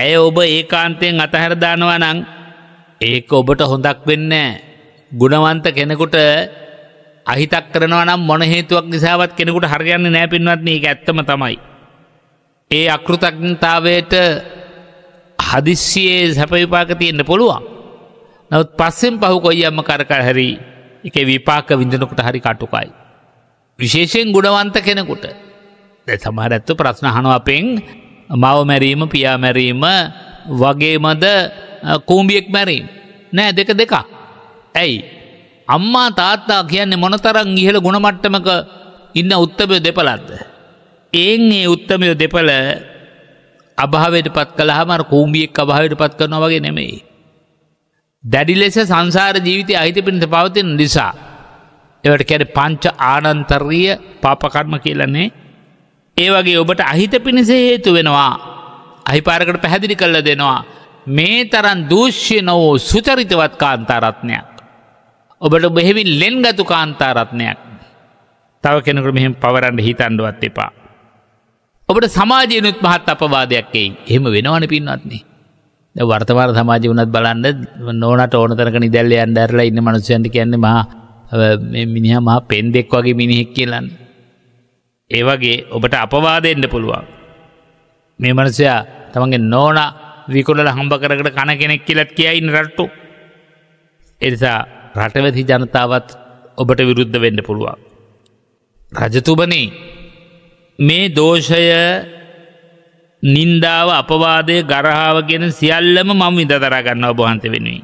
ඇය ඔබ ඒකාන්තයෙන් අතහැරදානවා නං ඒක ඔබට හොඳක් වෙන්න ගුණවන්ත කෙනෙකුට අහිතක් කරනවා නම් මොන හේතුවක් නිසාවත් කෙනෙකුට හරියන්න නෑ පින්වත්න ඒක ඇත්තම තමයි. ඒ අකෘතඥතාවයට හදිස්සියේ සැපවිපාක තියෙන්න්න පුළුවන්. නවත් පස්සෙන් පහු කොයි අම්ම කරකර හැරි එක විපාක විඳනකට හරි කටුකයි. විශේෂයෙන් ගුණවන්ත කෙනෙකුට දැ සමහර ඇත්තු ප්‍රශ්න හනුව අපෙන් මව මැරීම පියා මැරීම වගේමද කූම්බියෙක් මැරීම් නෑ දෙක දෙකක් ඇයි අම්මා තාත්තා කියන්නේ මොනතරං ඉහළ ගුණමට්ටමක ඉන්න උත්තමය දෙපලත්ද. එන් ඒ උත්තමය දෙපල අභාවයට පත් කළහමර කූම්බියෙක් අභාවයට පත් කරනවා වගේ නෙමෙයි. දැඩි ලෙස සංසාර ජීවිතය අහිත පිණිස පවතින නිසා. එවට කැන පංච ආඩන්තර්රිය පාපකර්ම කියලන්නේ. ඒ වගේ ඔබට අහිත පිණිස හේතු වෙනවා. අහිපාරකට පැහැදිලි කල්ල දෙනවා. මේ තරන් දූෂ්‍ය නොවෝ සුචරිතවත් කාන්තාරත්නයක්. ඔබට බෙහෙවින් ලෙන් ගතු කාන්තාරත්නයක්. තව කෙනෙකුට මෙහෙම පවරන්ඩ හිතන්ඩුවත් එපා. ඔබට සමාජයනුත් මහත් අපවාදයක් එයි එහෙම වෙනවන පින්වත්න්නේ. වර්තවාර සමාජ වනත් බලන්න නොනට ඕනතරක නිදැල්ල අන්ඩරලා ඉන්න මනුසයන්ට කියන්නේ මහා මිනිහ මහ පෙන්දෙක් වගේ මිනිහෙක් කියලන්න. ඒවගේ ඔබට අපවාදෙන්ට පුළුවන්. මේ මනසයා තමන්ගේ නෝන විකුලල හම්බ කරකට කන කෙනෙක් කියලත් කියයින් රට්ටු. එනිසා රටවැසි ජනතාවත් ඔබට විරුද්ධ වෙන්න පුළුවන්. රජතුබනේ මේ දෝෂය නින්දාව අපවාදය ගරහාව ගෙන සියල්ලම මම විඳ දරා ගන්න ඔබහන්ත වෙනුයි.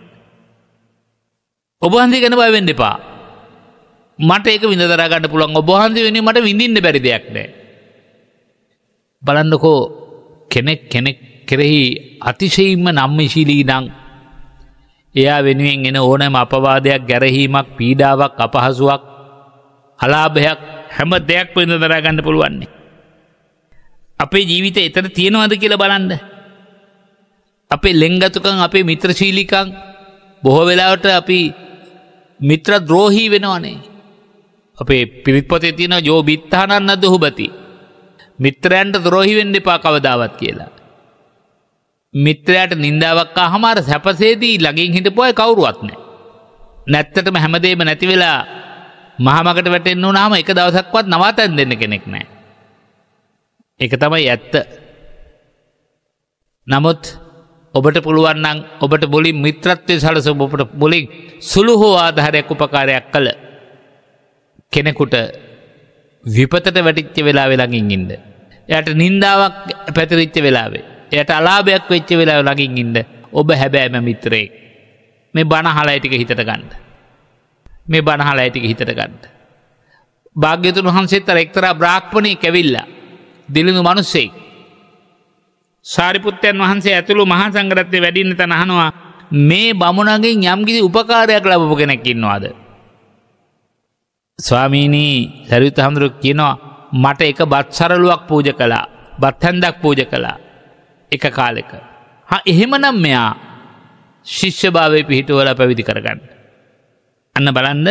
ඔබහන්සේ ගැන බවෙන්න එපා මට ඒක විඳදරගන්න පුළන් ඔබහන්සේ වෙන මට විඳින්න බැරි දෙයක් නෑ. බලන්නකෝ කෙනෙක් කෙනෙක් කෙරෙහි අතිශයින්ම නම්මශීලී නං එයා වෙනුවෙන් එන ඕනෑම අපවාදයක් ගැරහීමක් පීඩාවක් අපහසුවක් හලාභයක් හැම දෙයක් වෙන දරාගන්න පුළුවන්නේ. අපේ ජීවිත එතර තියෙනවද කියල බලන්න. අපේ ලෙංගතුකං අපේ මිත්‍රශීලිකං බොහෝ වෙලාවට අපි මිත්‍ර ද්‍රෝහී වෙනවනේ. අපේ පිරිත්පොතේ තියෙන යෝ බිත්තානන්න දුහුබති. මිත්‍රයන්ට ද්‍රෝහි වෙන්න එපා කවදාවත් කියලා. මිත්‍රයාට නින්දාවක් අහමාර සැපසේදී ළඟින් හිටපු අය කවුරුවත් නැහැ. නැත්තටම හැමදේම නැති වෙලා මහමකට වැටෙන්න වුණාම එක දවසක්වත් නවතන් දෙන්න කෙනෙක් නැහැ. ඒක තමයි ඇත්ත. නමුත් ඔබට පුළුවන් නම් ඔබට මුලින් මිත්‍රත්වයේ සලසම ඔබට මුලින් සුළු හෝ ආධාරයක් උපකාරයක් කළ කෙනෙකුට විපතට වැටිච්ච වෙලා වෙලඟින් ඉන්න. යට නින්දාවක් පැතිරිච්ච වෙලාවේ. යට අලාභයක් වෙච්ච වෙලා ලඟින් ඉන්න ඔබ හැබෑම මිත්‍රේ. මේ බණහලා ඇටික හිතට ගණ්ඩ. මේ බණහලා ඇටික හිතට ගණ්ඩ. භාග්‍යතුන් වහන්සේත්තර එක්තර බ්‍රාක්්පණය කැවිල්ලා දිලිඳු මනුස්සෙක්. සාරිපුත්තයන් වහන්සේ ඇතුළු මහා සංගරත්තය වැඩින්න තනහනවා මේ බමුණගෙන් යම්කිසි උපකාරයක් ලබපු කෙනෙක්කින්නවාද. ස්වාමීනී සැරියුත් හමුදුරු කියනවා මට එක බත්සරලුවක් පූජ කලා බත්හැන්දක් පූජ කලා එක කාලෙක. එහෙමනම් මෙයා ශිෂ්‍යභාවය පිහිටුවල පැවිදි කරගන්න. අන්න බලන්ද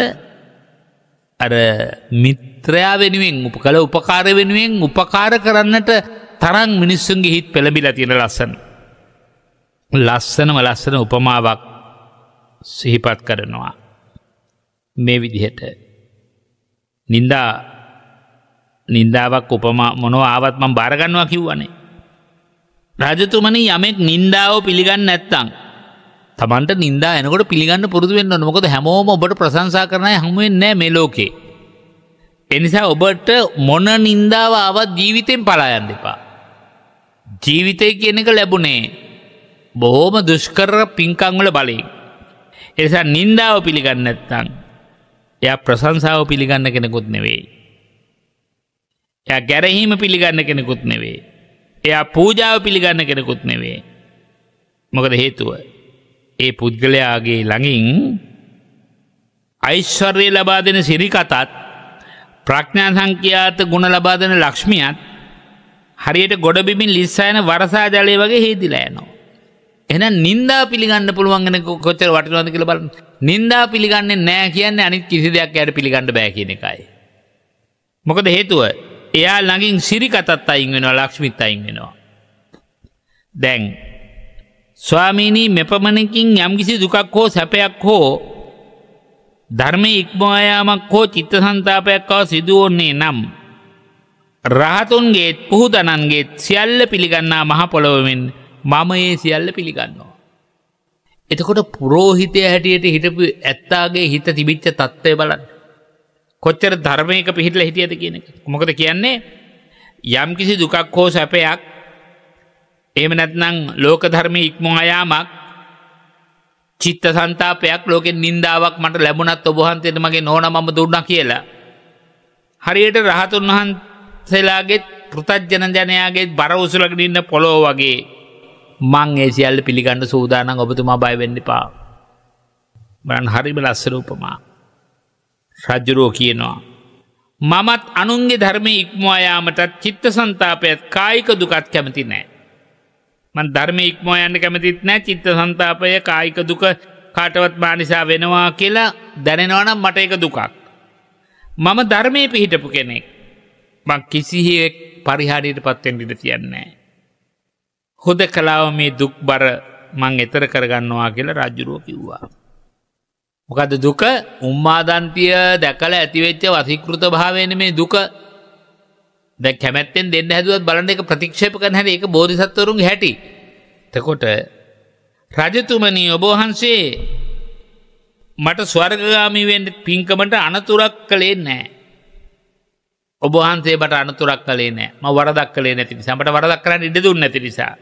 අර මිත්‍රයා වෙනුවෙන් උප කළ උපකාර වෙනුවෙන් උපකාර කරන්නට තරන් මිනිස්සුන්ගේ හිත් පෙළබිලා තියෙන ලස්සන. ලස්සනම ලස්සන උපමාවක් සිහිපත් කරනවා. මේ විදිහට නින්දා නින්දාවක් උපමා මොනෝ ආවත් මම බාරගන්නවා කිව්වනේ. රාජතුමනි යමෙක් නින්දාව පිළිගන්නේ නැත්නම් තමන්ට නින්දා එනකොට පිළිගන්න පුරුදු වෙන්න ඕන. මොකද හැමෝම ඔබට ප්‍රශංසා කරන අය හමු වෙන්නේ නැහැ මේ ලෝකේ. ඒ නිසා ඔබට මොන නින්දාව ආවත් ජීවිතෙන් පලා යන්න එපා. ජීවිතය කියන එක ලැබුණේ බොහොම දුෂ්කර පින්කම් වල බලයෙන්. ඒ නිසා නින්දාව පිළිගන්නේ නැත්නම් එයා ප්‍රසංසාව පිළිගන්න කෙනෙකුත් නෙවෙයි. එයා ගැරහීම පිළිගන්න කෙනෙකුත් නෙවෙයි. එයා පූජාව පිළිගන්න කෙනෙකුත් නෙවේ. මොකද හේතුව. ඒ පුද්ගලයාගේ ළඟින් අයිශ්වර්ය ලබා දෙන සිරිකතත් ප්‍රඥා සංඛ්‍යාත ගුණ ලබා දෙන ලක්ෂ්මියත් හරියට ගොඩබිමින් ලිස්සයන වරසා ජලය වගේ හේදිලා යනවා. එහෙනම් නින්දා පිළිගන්න පුළුවන් වෙන කොච්චර වටිනවද කියලා බලන්න. නින්දා පිළිගන්නේ නැහැ කියන්නේ අනිත් කිසි දෙයක් එයාට පිළිගන්න බෑ කියන එකයි. මොකද හේතුව එයා ළඟින් සිරිකතත් අයින් වෙනවා ලක්ෂ්මිත් අයින් වෙනවා. දැන් ස්වාමීනී මෙපමණකින් යම්කිසි දුකක් හෝ සැපයක් හෝ ධර්මයේ ඉක්මවායාමක් හෝ චිත්තසංතාපයක් හෝ සිදුවන්නේ නම් රහතුන්ගේත් පුහුදනන්ගේත් සියල්ල පිළිගන්නා මහ පොළොවෙන් මම ඒ සියල්ල පිළිගන්නවා. එතකොට පුරෝහිතය හැටියට හිටපු ඇත්තාගේ හිත තිබිච්ච තත්ත්වය බලන්න. කොච්චර ධර්මයක පිහිටල හිටියද කියන එක. මොකද කියන්නේ යම් කිසි දුකක් හෝ සැපයක් එහෙම නැත්නම් ලෝක ධර්මයේ ඉක්මවා යාමක් චිත්ත සන්තාපයක් ලෝකෙ නින්දාවක් මට ලැබුණත් ඔබ වහන්සේට මගේ නෝනා මම දුන්නා කියලා. හරියට රහතුන් වහන්සේලාගේ පෘථජ්ජන ජනයාගේ බර උසුලගෙන ඉන්න පොළොව වගේ මං ඒ සියල්ල පිළිගන්න සූදානම් ඔබතුමා බයිවෙන්නපා. බරන් හරිම ලස්සරූපමා. රජ්ජුරෝ කියනවා. මමත් අනුන්ගේ ධර්මය ඉක්මවායාමටත් චිත්ත සන්තාපයත් කායික දුකත් කැමති නෑ. මන් ධර්ම ඉක්මෝ යන්න කැමතිත් නෑ චිත්ත සන්තාපය කායික දුක කාටවත් බානිසා වෙනවා කියලා දැනෙනවනම් මට එක දුකක්. මම ධර්මය පිහිටපු කෙනෙක්. මං කිසිහෙක් පරිහානියට පත්වෙන්ඩිට තියන්නේ. හොද කලාව මේ දුක් බර මං එතර කරගන්නවා කියලා රජ්ජුරුව කිව්වා. මොකද දුක උම්මාදන්තිය දැකල ඇතිවෙච්ච වසිකෘත භාවයන මේ දුක දැ කැමැත්තෙන් දෙන්න හැදුවත් බලන්න එක ප්‍රතික්ෂප කන හැ එක බෝධිසත්වරුන් හැටි තකොට රජතුමනී ඔබෝහන්සේ මට ස්වර්ගගාමිවෙන් පින්කමට අනතුරක් කළේ නෑ. ඔබහන්සේ බට අනතුරක් කලේ නෑ ම වරදක් කලේ නැති සමට වරදක් කරන්න ඉඩදුන්න නැති නිසා.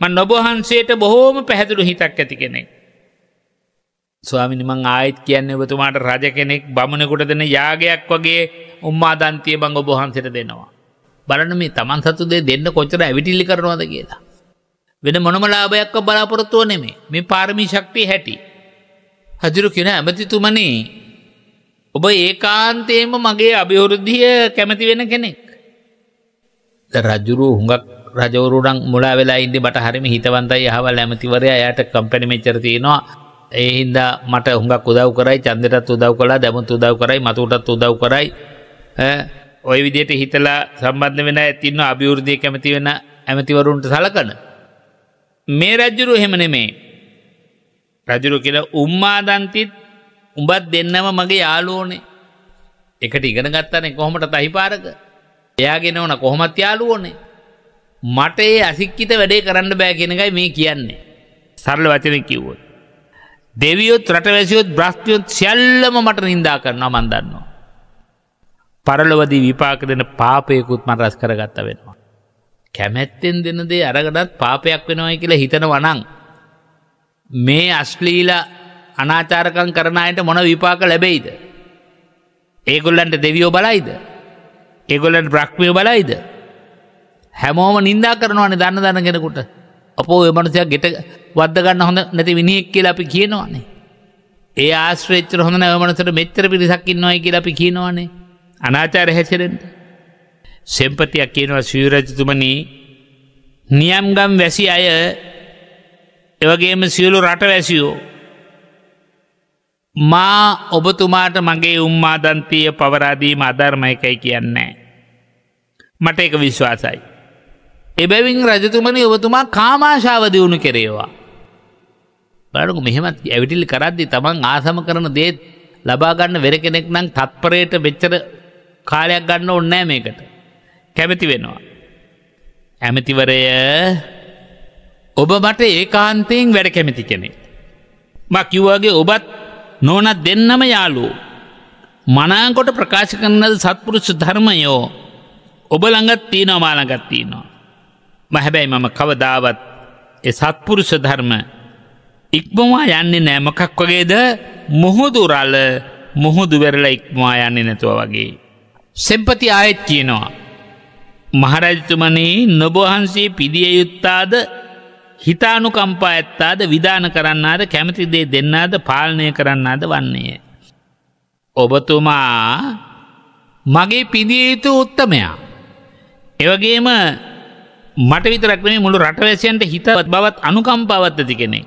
මන් නොබහන්සේට බොහෝම පැහැදුළු හිතක් ඇති කෙනෙක්. ස්වාමිනිමං ආයිත් කියන්න ඔබතුමාට රජ කෙනෙක් බමනකුට දෙන යාගයක් වගේ උම්මාදන්තිය බං ඔබහන්සට දෙනවා. බලන මේ තමන් සතුදේ දෙන්න කොච්චර ඇවිටිල්ලි කරනවාද කියලා. වෙන මොනම ලාභයක්ක බලාපොරොත්තුව නෙමේ මේ පාරමී ශක්තිය හැටි. හජුරු කෙන ඇමතිතුමනේ ඔබ ඒකාන්තේම මගේ අභිවෘද්ධිය කැමති වෙන කෙනෙක්. රජුරු හුඟක් රජවරුණන් මුලා වෙලා ඉදි බට හරිම හිතවන්තයි යහවල් ඇමතිවරයා යට කම්පැනි මෙච්චර තියෙනවා ඒ හින්දා මට හුඟක් උදව් කරයි චන්දටත් උදව් කළා දැමුත් උදව් කරයි මතුටත් උදව් කරයි ඔය විදියට හිතලා සම්බන්ධ වෙන ඇතින්න අභිවෘද්ධිය කැමති වෙන ඇමතිවරුන්ට සලකන මේ රජ්ජුරු එහෙම නෙමේ රජුරු කියලා උම්මාදන්තිත් උඹත් දෙන්නම මගේ යාළුවෝනේ එකට ඉගෙන ගත්තනේ කොහොමට තහිපාරක එයාගෙන ඕන කොහොමත් යාළුවෝනේ මට ඒ අසික්කිත වැඩේ කරන්න බෑ කියන එකයි මේ කියන්නේ. සරල වචනෙන් කිව්වොත්. දෙවියොත් රටවැසියොත් බ්‍රස්තියොත් සියල්ලම මට නිඳා කරනවා මන් දන්නවා. පරලොවදී විපාක දෙන පාපයකුත් මම රස කරගත්ත වෙනවා. කැමැත්තෙන් දෙන දේ අරකටත් පාපයක් වෙනවයි කියලා හිතනවා නම් මේ අශ්ලීල අනාචාරකම් කරන අයට මොන විපාක ලැබෙයිද? ඒගොල්ලන්ට දෙවියෝ බලයිද? ඒගොල්ලන්ට බ්‍රහ්මියෝ බලයිද? හැමෝම නින්දා කරනවානේ දන්න දන්න කෙනෙකුට අපෝ එමනුසයක් ගෙට වද ගන්න හොඳ නැති විනිෙක් කියලා අපි කියනවානේ. ඒ ආශ්‍රේච්‍ර හොඳ නැවමනසට මෙච්චර පිරිසක් ඉන්නවායි කියලා අපි කියනවානේ අනාචාර හැසිරෙන්ට. සෙම්පතියක් කියනවා ශීරජතුමනී නියම්ගම් වැසි අය එවගේම සියලු රට වැසියෝ. මා ඔබතුමාට මගේ උම්මාදන්තීය පවරාදීම අධර්මයකයි කියන්නේ. මට එක විශ්වාසයි. එබැවින් රජතුමනි ඔබතුමා කාමාශාව දියුණු කෙරේවා. බලකු මෙහෙමත් ඇවිටිලි කරද්දි තමන් ආසම කරන දේත් ලබාගන්න වෙර කෙනෙක් නම් තත්පරයට වෙච්චර කාලයක් ගන්න ඕන්නෑ මේකට. කැමති වෙනවා. ඇමතිවරය ඔබ මට ඒකාන්තයෙන් වැඩ කැමති කෙනෙක්. මක් කිව්වාගේ ඔබත් නෝනත් දෙන්නම යාලූ. මනාකොට ප්‍රකාශ කරන්නද සත්පුරුෂ ධර්මයෝ ඔබ ළඟත් තියෙනවා මාළඟත් තියෙනවා. හැබැයි මම කවදාවත් ඒ සත්පුරුෂ ධර්ම ඉක්මවා යන්නේ නෑ මොකක් වගේද මුහුදු රල මුහුදු වෙරලා ඉක්මවා යන්නේ නැතුව වගේ. සෙම්පති ආයෙත් කියනවා. මහරජතුමනේ නොබහන්සේ පිදිය යුත්තාද හිතානුකම්පා ඇත්තාද විධාන කරන්නාද කැමතිදේ දෙන්නාද පාලනය කරන්නාද වන්නේය. ඔබතුමා මගේ පිදිය යුතු උත්තමයා. එවගේම මට විතරක් නෙමෙයි මුළු රටවැසියන්ට හිතවත් බවත් අනුකම්පාවත් ඇති කෙනෙක්.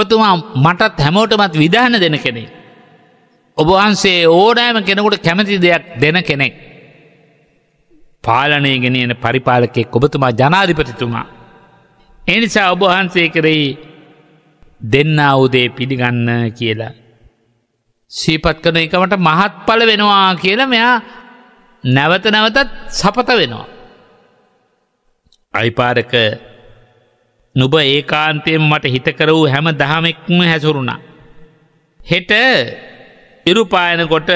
ඔබතුමා මටත් හැමෝටමත් විධාන දෙන කෙනෙක්. ඔබ වහන්සේ ඕනෑම කෙනෙකුට කැමති දෙයක් දෙන කෙනෙක්. පාලනය ගෙනියන පරිපාලකෙක් ඔබතුමා ජනාධිපතිතුමා. ඒ නිසා ඔබ වහන්සේ කරෙහි දෙන්නා උදේ පිළිගන්න කියලා. සීපත් කරන එකමට මහත්ඵල වෙනවා කියලා මෙයා නැවත නැවතත් සපත වෙනවා. අයිපාරක නුබ ඒකාන්තයෙන් මට හිතකර වූ හැම දහමෙක්ම හැසුරුණා. හෙට ඉරුපායනකොට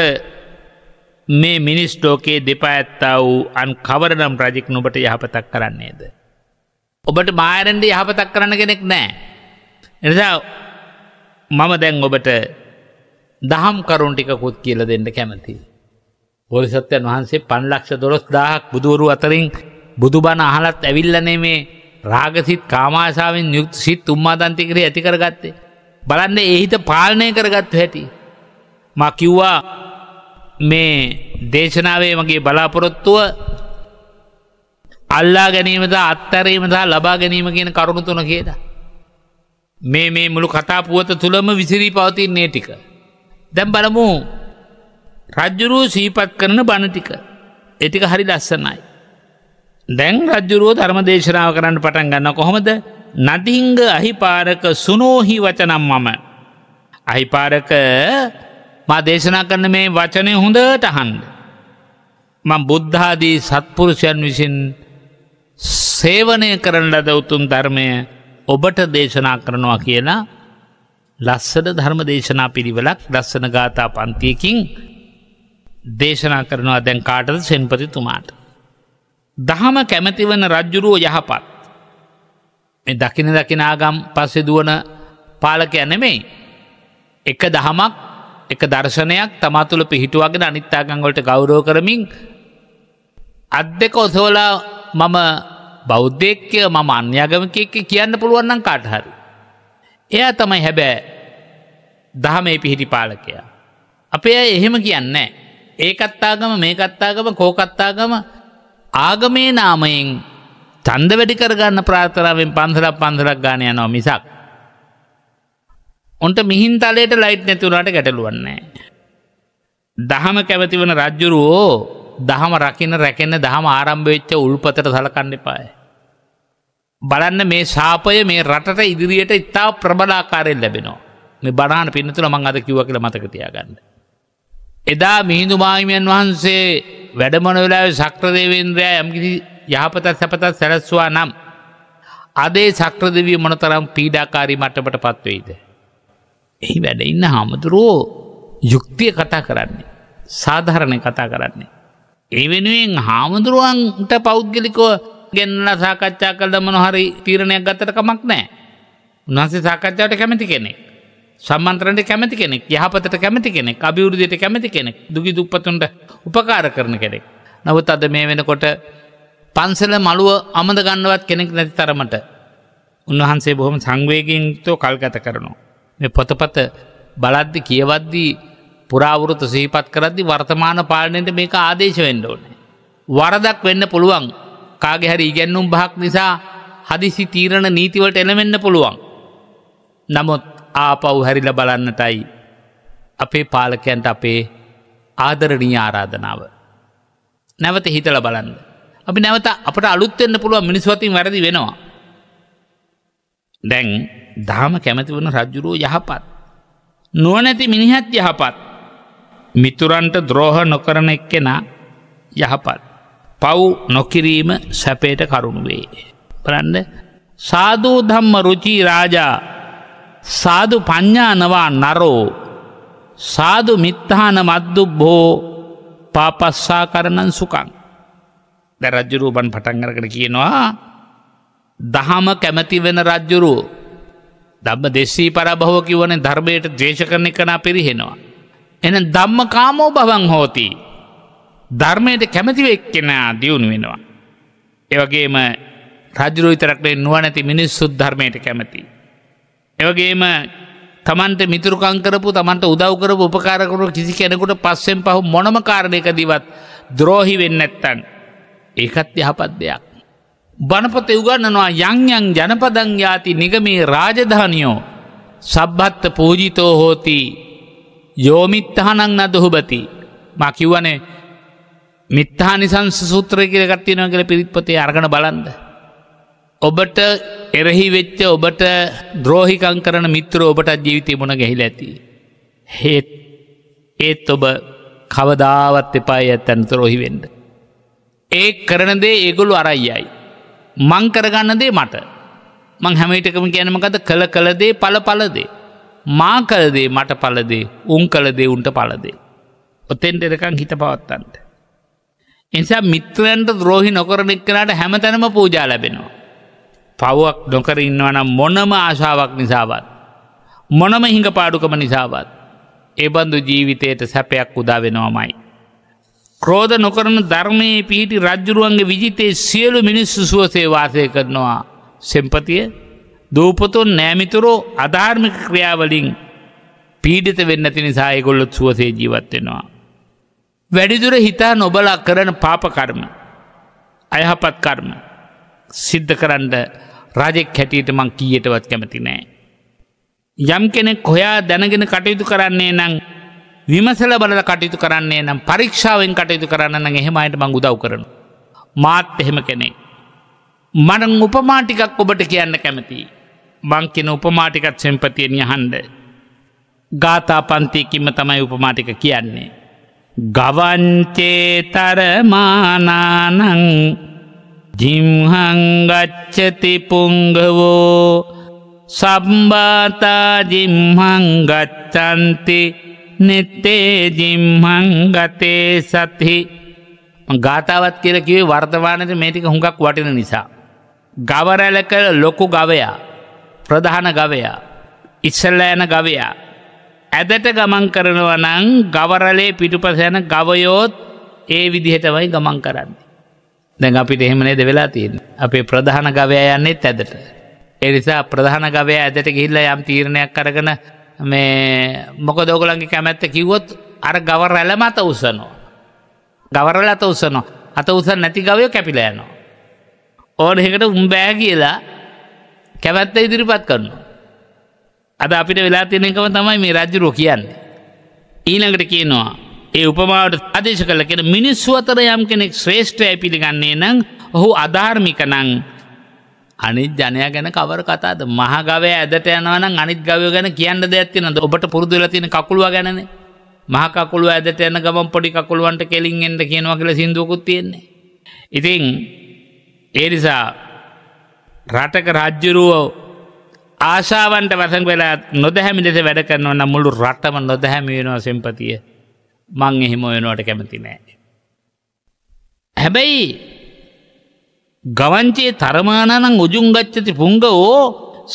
මේ මිනිස්ටෝකේ දෙපාඇත්තා වූ අන් කවරනම් රජෙක් නොබට යහපතක් කරන්නේද. ඔබට මායරන්ඩ යහපතක් කරන්න කෙනෙක් නෑ. එනිසා මම දැන් ඔබට දහම් කරුන් ටිකකුත් කියල දෙන්න කැමති. බොලිසත්වයන් වහන්සේ පන්ලක්ෂ දොළොස් දාහක් බුදුවරු අතරින් බුදුබණ අහලත් ඇවිල්ලනේ මේ රාගසිත් කාමාශාවෙන් යුක්ත සිත් උම්මාදන්තිකරේ ඇති කරගත්තේ. බලන්න එහිත පාලනය කරගත්තු හැටි. මා කිව්වා මේ දේශනාවේ මගේ බලාපොරොත්තුව අල්ලා ගැනීමද අත්තරීම දා ලබා ගැනීම කියන කරුණු තුන කියද. මේ මේ මුළු කතා පුවත තුළම විසිරී පවතින්නේ ටික. දැම් බලමු රජ්ජුරූ සීපත් කරන බණටික එටික හරි ලස්සනයි. දැන් රජ්ජුරුව ධර්මදේශනාව කරන්න පටන් ගන්න කොහොමද නදිංග අහිපාරක සුනෝහි වචනම් මම. අහිපාරක මා දේශනා කරන මේ වචනය හොඳට අහන්ඩ. මං බුද්ධාදී සත්පුරුෂයන් විසින් සේවනය කරන ලද උතුම් ධර්මය ඔබට දේශනා කරනවා කියලා ලස්සන ධර්ම දේශනා පිරිවලක් ලස්සන ගාථා පන්තියකින් දේශනා කරනවා දැන් කාටද සෙන්පතිතුමාට. දහම කැමතිවන රජ්ජුරුවෝ යහපත්. මේ දකින දකිනාගම් පස්සෙ දුවන පාලකය නෙමෙයි. එක දහමක් එක දර්ශනයක් තමතුළ පිහිටුවගෙන අනිත්තාගංගොලට ගෞරෝ කරමින් අත් දෙක ඔසෝලා මම බෞද්ධයක්කය මම අන්‍යගමකෙක්ක කියන්න පුළුවන්නම් කාටහරි. එයා තමයි හැබෑ දහමේ පිහිටි පාලකයා. අපේ අය එහෙම කියන්නේ. ඒ කත්තාගම මේ කත්තාගම කෝකත්තාගම ආගමේ නාමයෙන් චන්ද වැඩි කරගන්න ප්‍රාර්ථනාවෙන් පන්සලක් පන්සලක් ගාන යනවා මිසක්. ඔන්ට මිහින්තලයට ලයිට් නැතිවුණට ගැටලුවන්නේ. දහම කැමති වන රජ්ජුරුවෝ දහම රකින්න රැකෙන්න දහම ආරම්භවෙච්ච උල්පතට සලකන්න එපායි. බලන්න මේ ශාපය මේ රටට ඉදිරියට ඉතා ප්‍රබලාකාරයෙන් ලැබෙනවා. මේ බනාන පින්නතුල මං අද කිව්ව කියලා මතක තියාගන්න. එදා මිහිඳු මාහිමියන් වහන්සේ වැඩමන වෙලාවේ ශක්‍රදේවේන්ද්‍රයා යම්කිසි යහපතත් සැපතත් සැලැස්සුවා නම් අදේ ශක්‍රදේවිය මොනතරම් පීඩාකාරී මට්ටමට පත්වෙයිද. එහි වැඩ ඉන්න හාමුදුරුවෝ යුක්තිය කතා කරන්නේ. සාධාරණය කතා කරන්නේ. ඒ වෙනුවෙන් හාමුදුරුවන්ට පෞද්ගලිකෝ ගෙන්ලා සාකච්ඡා කළ මොනොහරි තීරණයක් ගතට කමක් නෑ. උන්වහන්සේ සාකච්ඡාවට කැමති කෙනෙක්. සම්මන්ත්‍රණට කැමති කෙනෙක් යහපතට කැමති කෙනෙක් අභිවෘදයට කැමති කෙනෙක් දුගි දුප්පතුන්ට උපකාර කරන කෙනෙක්. නවත් අද මේ වෙනකොට පන්සල මළුව අමද ගන්නවත් කෙනෙක් නැති තරමට උන්වහන්සේ බොහොම සංවේගෙන්තෝ කල්ගත කරනවා. මේ පොතපත බලද්දි කියවද්දී පුරාවෘත සහිපත් කරද්දි වර්තමාන පාලනයට මේක ආදේශ වෙන්න ඕනේ. වරදක් වෙන්න පුළුවන් කාගේ හරි ඉගැන්නුම් බහක් නිසා හදිසි තීරණ නීතිවලට එළවෙන්න පුළුවන්. නමුත් ආපව් හැරිල බලන්නටයි අපේ පාලකයන්ට අපේ ආදරණී ආරාධනාව. නැවත හිතල බලන්න. අපි නැවත අපට අලුත්වෙන්න පුළුව මිනිස්වතින් වැරදි වෙනවා. දැන් දාම කැමති වන රජ්ජුරුව යහපත්. නුවනැති මිනිහත් යහපත්. මිතුරන්ට ද්‍රෝහ නොකරන එක්කෙනා යහපත්. පව් නොකිරීම සැපේට කරුණුවේ. ප්‍රන්න සාධූ ධම්ම රුචී රාජා සාදු ප්ඥානවා නරෝ සාදු මිත්තාන මද්දුබ්බෝ පාපස්සා කරණන් සුකං. ද රජ්ජුරූපන් පටංගරකට කියනවා දහම කැමති වෙන රජ්ජුරුව දම්ම දෙස්සී පරභහෝ කිවන ධර්මයට දේශ කරන කනා පිරිහෙනවා. එන දම්ම කාමෝ බවන් හෝති. ධර්මයට කැමතිවෙක්කෙනා දියුණු වෙනවා. එවගේම රජරුවිතරක්ේ නුවනැති මිනිස්සුද් ධර්මයට කැමති. එවගේම තමන්ට මිතුරුකං කරපු තමන්ට උදව් කරපු උපකාර කරපු කිසි කෙනෙකුට පස්සෙන් පහු මොනම කාරණයකදීවත් ද්‍රෝහි වෙන්නේ නැත්තම් ඒකත් යහපත් දෙයක්. බණපත උගන්වනවා යන් යන් ජනපදං යාති නිගමේ රාජධානියෝ සබ්බත් පූජිතෝ හෝති යෝමිත්තහනං නදොහුබති මා කිව්වනේ මිත්තානිසංස සූත්‍රය කියලා එකක් තියෙනවා කියලා පිරිත්පතේ අරගෙන බලන්න. ඔබට එරෙහි වෙච්ච ඔබට ද්‍රෝහිකං කරන මිත්‍ර ඔබටත් ජීවිතය මුණ ගැහිල ඇති. හෙත් ඒත් ඔබ කවදාවත් එපායි ඇත්තැනත රොහි වෙන්ඩ. ඒ කරනදේ ඒගොලු අරයියයි. මං කරගන්නදේ මට මං හැමයිටකම කියනමකද කළ කළදේ පල පලදේ. මා කලදේ මට පලදේ උන් කලදේ උන්ට පලදේ. ඔතෙන්ට එරකං හිත පවත්තන්ට. එනිසා මිත්‍රයන්ට ද්‍රෝහි නොකරනෙක්කනට හැමතැනම පූජා ලැබෙනවා. පව්වක් නොකර ඉන්නවනම් මොනම ආශාවක් නිසාවත්. මොනම හිඟ පාඩුකම නිසාවත්. එබඳු ජීවිතයට සැපයක් උදා වෙනවාමයි. ක්‍රෝධ නොකරන ධර්මයේ පිහිටි රජ්ජුරුවන්ගේ විජිතයේ සියලු මිනිස්සු සුවසේ වාසය කරනවා සෙම්පතිය දූපතුන් නෑමිතුරෝ අධාර්මික ක්‍රියාවලින් පීඩිත වෙන්නති නිසා ඒගොල්ලොත් සුවසේ ජීවත්වෙනවා. වැඩිදුර හිතා නොබලා කරන පාපකර්ම අයහපත් කර්ම සිද්ධ කරන්න රජෙක් හැටියට මං කීයටවත් කැමති නෑ. යම් කෙනෙක් හොයා දැනගෙන කටයුතු කරන්නේ නං විමසල බලල කටයුතු කරන්නේ නම් පරීක්ෂාවෙන් කටයුතු කරන්න නම් එහෙම අයට මං උදව් කරනු. මාත් එහෙම කෙනෙක්. මන උපමාටිකක් ඔබට කියන්න කැමති. මංකින උපමාටිකත් සෙම්පතියෙන්ය හන්ඩ. ගාථා පන්තියකින්ම තමයි උපමාටික කියන්නේ. ගවන්චේතර මානානං ජිම්හංගච්චති පුංගවෝ සබ්බාතා ජිම්හංගච්චන්ති නෙත්තේ ජිම්හංගතේ සත්හි ගාතාවත් කියල කිවේ වර්තමානයට මේටික හුඟක් වටින නිසා. ගවරැල කළ ලොකු ගවයා ප්‍රධාන ගවයා ඉස්සල්ල යන ගවයා ඇදට ගමන් කරනවනං ගවරලේ පිටුපසයන ගවයෝත් ඒ විදිහටවයි ගමන් කරන්නේ. දැන් අපිට එහෙම නේද වෙලා තියෙන්නේ. අපේ ප්‍රධාන ගවයා යන්නේත් ඇදට. ඒ නිසා ප්‍රධාන ගවයා ඇදට ගිහිල්ලා යම් තීරණයක් අරගෙන මේ මොකද ඔයගොල්ලන්ගේ කැමැත්ත කිව්වොත් අර ගව රැළ මත උස්සනවා. ගව රැළ අත උස්සනවා. අත උස්සන්නේ නැති ගවය කැපිලා යනවා. ඕන එකට උඹ බෑ කියලා කැමැත්ත ඉදිරිපත් කරනවා. අද අපිට වෙලා තියෙන එකම තමයි මේ රජුරෝ කියන්නේ. ඊළඟට කියනවා ඒ උපමාවට අදේශ කළ කෙන මිනිස්වතර යම් කෙනෙක් ශ්‍රේෂ්ඨය පිළිගන්නේ නං ඔහු අධාර්මික නං අනිත් ජනය ගැන කවර කතාද මහගවය ඇදට යනවන අනිත් ගවය ගැන කියන්න දෙයක්තින ඔබට පුරදුල තින කකුළුව ගැන මහකකුළු ඇදට යන ගමන් පොඩි කකුළුවන්ට කෙලින් එන්ට කියනවා කියල සිින්දුවකුත් තියෙන්නේ. ඉතින් ඒ නිසා රටක රජ්ජුරුවෝ ආශාවන්ට වසන් වෙලා නොදැහැමි ලෙස වැඩ කරනවන්න මුළු රටම නොදැහැමි වෙනවා සෙම්පතිය මං එහෙම වෙනුවට කැමති නෑ. හැබැයි ගවංචේ තරමානං උජුංගච්චති පුංග ඕ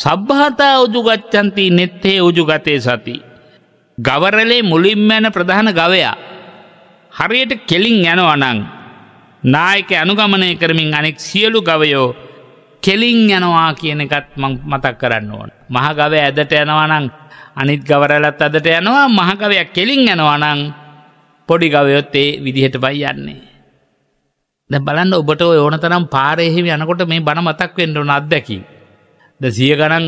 සබ්භහතා උජුගච්චන්ති නෙත්තේ උජුගතය සති. ගවරලේ මුලින්ම යන ප්‍රධාන ගවයා. හරියට කෙලින් යනවනං. නායක අනුගමනය කරමින් අනෙක් සියලු ගවයෝ කෙලින් යනවා කියන එකත් මතක් කරන්න ඕන. මහගව ඇදට යනවනං අනිත් ගවරලත් අදට යනවා මහකවයක් කෙලින් යනවනං පොඩි ගවයොත් ඒ විදිහට බයි යන්නේ. ද බලන්න ඔබට ඕන තරම් පාරයෙහි යනකොට මේ බණ මතක් වෙන්ඩුන අත්දැකි. ද සිය ගණන්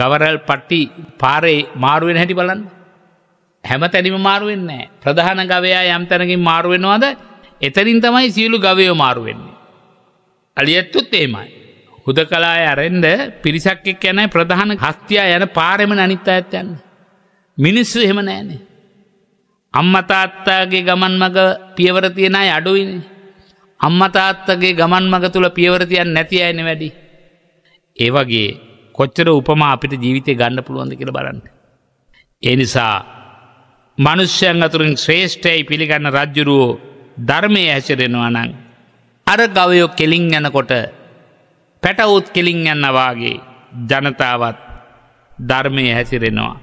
ගවරල් පට්ටි පාරේ මාරුවෙන් හැටි බලන්න. හැම තැනිම මාරුවෙන්නේ ප්‍රධාන ගවයා යම් තැනකින් මාරුවෙනවාද එතරින් තමයි සියලු ගවයෝ මාරුවෙන්නේ. අලියත්තුත් ඒමයි. හුද කලා අරෙන්ද පිරිසක්කෙක් යැනයි ප්‍රධාන හස්තියා යන පාරෙම අනිත්තා ඇත්තයන්න. මිනිස්සු හෙම නෑනේ. අම්මා තාත්තාගේ ගමන් මග පියවර තියෙන අය අඩුයිනේ. අම්මා තාත්තගේ ගමන් මග තුල පියවර තියන්නේ නැති අයනේ වැඩි. ඒ වගේ කොච්චර උපමා අපිට ජීවිතේ ගන්න පුළුවන්ද කියලා බලන්න. ඒ නිසා මිනිස්යන් අතුරින් ශ්‍රේෂ්ඨයි පිළිගන්න රජුරෝ ධර්මයේ හැසිරෙනවා නම් අර ගවයෝ කෙලින් යනකොට පැටවුත් කෙලින් යනවා වගේ ජනතාවත් ධර්මයේ හැසිරෙනවා.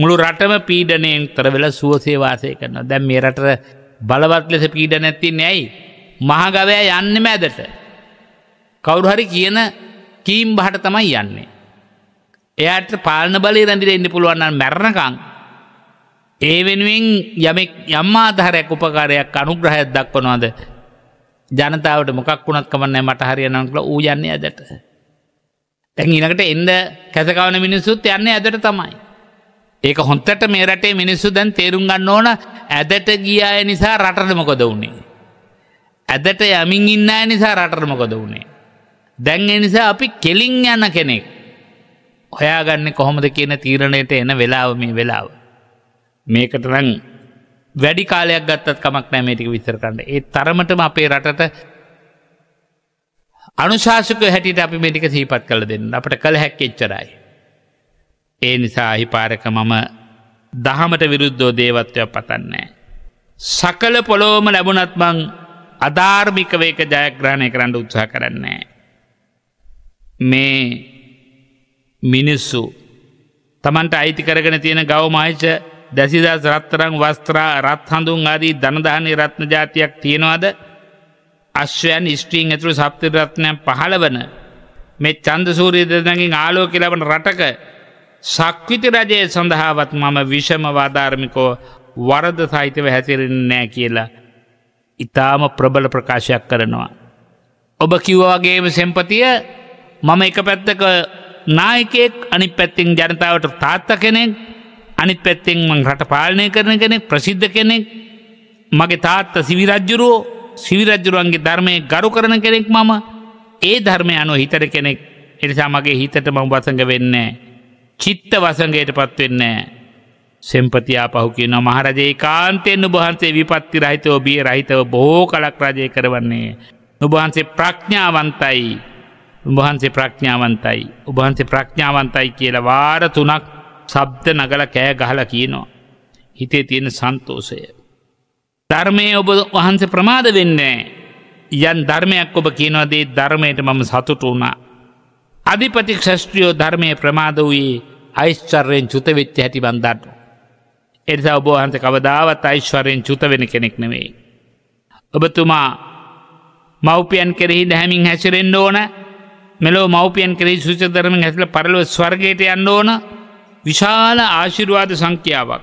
මුළු රටම පීඩනයෙන් තර වෙල සුවසේවාසය කරනවා දැම් මේ රට බලවත් ලෙස පීඩ නැත්ති නැයි. මහගවය යන්නම ඇදට. කවුරුහරි කියන කීම් බහට තමයි යන්නේ. එයාට පාලන බලය රැඳිට එන්න පුළුවන්නන් මැරණකං. ඒ වෙනුවෙන් යමෙක් යම්මා අදහරයක් උපකාරයක් අනුග්‍රහයක් දක්වනවාද ජනතාවට මොකක් වුණත් කමන්නෑ මට හරියනංකල ඌ යන්නේ ඇදට. තැන් ඉනකට එන්ද කැසකවන මිනිස්සුත් යන්නේ ඇදට තමයි. ඒක හොන්තට මේ රටේ මිනිස්සු දැන් තේරුම් ගන්න ඕන ඇදට ගිය අය නිසා රටට මොකද වුනේ. ඇදට යමින් ඉන්න අය නිසා රටට මොකද වුනේ. දැන් ඒ නිසා අපි කෙලින් යන කෙනෙක් හොයාගන්නේ කොහොමද කියන තීරණයට එන වෙලාව මේ වෙලාව. මේකට නම් වැඩි කාලයක් ගත්තත් කමක් නෑ මේ ටික විස්තර කරන්න. ඒ තරමටම අපේ රටට අනුශාසකව හැටියට අපි මේ ටික සිහිපත් කළ දෙන්න. අපිට කළ හැක්කේ එච්චරයි. ඒ නිසා අහිපාරක මම දහමට විරුද්ධෝ දේවත්වයක් පතන්නේ. සකල පොලෝම ලැබුණත්මං අධාර්මිකවේක ජයග්‍රහණය කරන්න උත්සා කරන්නේ. මේ මිනිස්සු තමන්ට අයිති කරගෙන තියෙන ගෞමායිච දැසිදස් රත්තරං වස්ත්‍රා රත් හඳුන් ආදී ධනදානය රත්න ජාතියක් තියෙනවාද අශ්වයන් ස්ට්‍රීන් ඇතුළු සප්ති රත්නයන් පහළ වන මේ චන්ද සූරී දෙදනගින් ආලෝක ලබන රටක සක්විති රජය සඳහාවත් මම විෂම වාධාර්මිකෝ වරද සහිතව හැසිරෙන්නේ නෑ කියලා ඉතාම ප්‍රබල ප්‍රකාශයක් කරනවා. ඔබ කිව්වාගේම සෙම්පතිය මම එක පැත්තක නායකෙක් අනි පැත්තිං ජනතාවට තාත්ත කෙනෙක් අනිත් පැත්තෙන් මං රට පාලනය කරන කෙනෙක් ප්‍රසිද්ධ කෙනෙක් මගේ තාත්ත සිවිරජ්ජුරුවෝ සිවිරජ්ජුරුවන්ගේ ධර්මය ගරු කරන කෙනෙක් මම ඒ ධර්මය අනුව හිතර කෙනෙක් එනිසා මගේ හිතට මං වසඟ වෙන්නේ. චිත්ත වසගේයට පත්වෙන්නේ. සෙම්පතියා පහු කියන මහරජයේ කාන්තයෙන් උබහන්සේ විපත්ති රහිතව බිය රහිතව බෝ කලක් රජය කරවන්නේ. උබහන්සේ ප්‍රඥාවන්තයි උබහන්සේ ප්‍රඥාවන්තයි. උබහන්සේ ප්‍රඥාවන්තයි කියලා වාර තුනක් සබ්ද නගල කෑ ගහල කියනවා. හිතේ තියෙන සන්තෝසය. ධර්මය ඔබ වහන්ස ප්‍රමාද වෙන්නේ. යන් ධර්මයක් ඔබ කියනවදේ ධර්මයට මම සතුට වුණා. අධිපති ක්ෂෂ්ට්‍රියෝ ධර්මය ප්‍රමාද වූයේ අයිශ්චර්යෙන් චුතවෙච්ච හැටි බන්ධට. එනිසා ඔබෝහන්ස කවදාවත් අයිශ්වරයෙන් චුතවෙන කෙනෙක් නෙවෙයි. ඔබතුමා මව්පියන් කෙරෙහි දැහැමින් හැසිරෙන්ඩ ඕන මෙලෝ මව්පියන් කෙරෙහි සුචදරමින් ඇසල පරලව ස්වර්ගයට යන්න ඕන විශාල ආශිරුවාද සංඛ්‍යාවක්.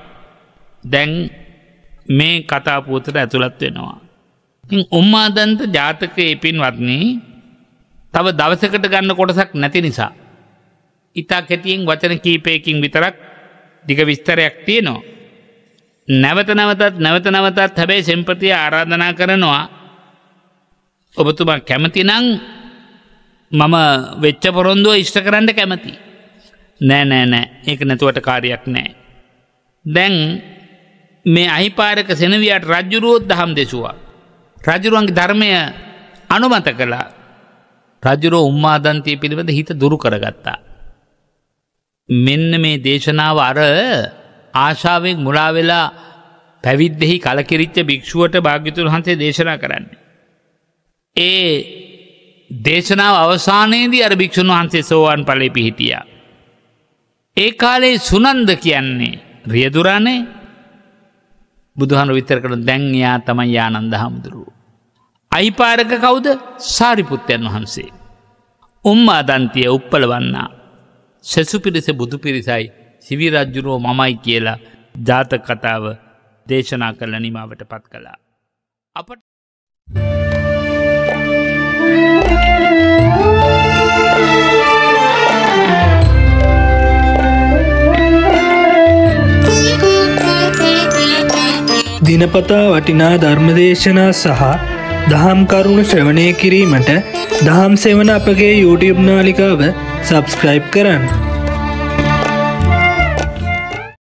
දැන් මේ කතාපූතට ඇතුළත් වෙනවා. උම්මාදන්ත ජාතකයේ පින්වත්න්නේ තව දවසකට ගන්න කොටසක් නැති නිසා. ඉතා කැතියෙන් වචන කීපයකින් විතරක් දිග විස්තරයක් තියෙනවා. නැවත නවතත් නැවත නවතත් හැබැයි සෙම්පතිය ආරාධනා කරනවා ඔබතුමා කැමති නං මම වෙච්ච පොරොන්දුව ඉෂ්ට කරන්න කැමති. නෑ නෑ නෑ ඒක නැතුවට කාරයක් නෑ. දැන් මේ අහිපාරක සෙනවියට රජ්ජුරුවොත් දහම් දෙසුවා. රජුරුවන්ගේ ධර්මය අනුමත කළා රජුරෝ උම්මාදන්තය පිළිබඳ හිත දුරු කරගත්තා. මෙන්න මේ දේශනාව අර ආශාවෙන් මුලා වෙලා පැවිද්දෙහි කලකිරිච්ච භික්ෂුවට භාග්‍යතුන් වහන්සේ දේශනා කරන්න. ඒ දේශනාව අවසානයේදී අර භික්ෂුන් වහන්සේ සෝවාන් ඵලයේ පිහිටියා. ඒ කාලේ සුනන්ද කියන්නේ රියදුරානේ බුදුහාමුදුරු විතර කරන දැන් එයා තමයි ආනන්ද හාමුදුරුවෝ. අයිපාරක කවුද? සාරිපුත්තයන් වහන්සේ. උම්මා දන්තිය උප්පලවන්නා සෙසු පිරිස බුදු පිරිසයි සිවිරජ්ජුරුවෝ මමයි කියලා ජාත කතාව දේශනා කරල නිමාවට පත් කළා. අපට දිනපතා වටිනා ධර්මදේශනා සහ දහම් කරුණු ශ්‍රවණය කිරීමට දහම් සෙවන අපගේ YouTube නාලිකාව सब्सक्राइब करें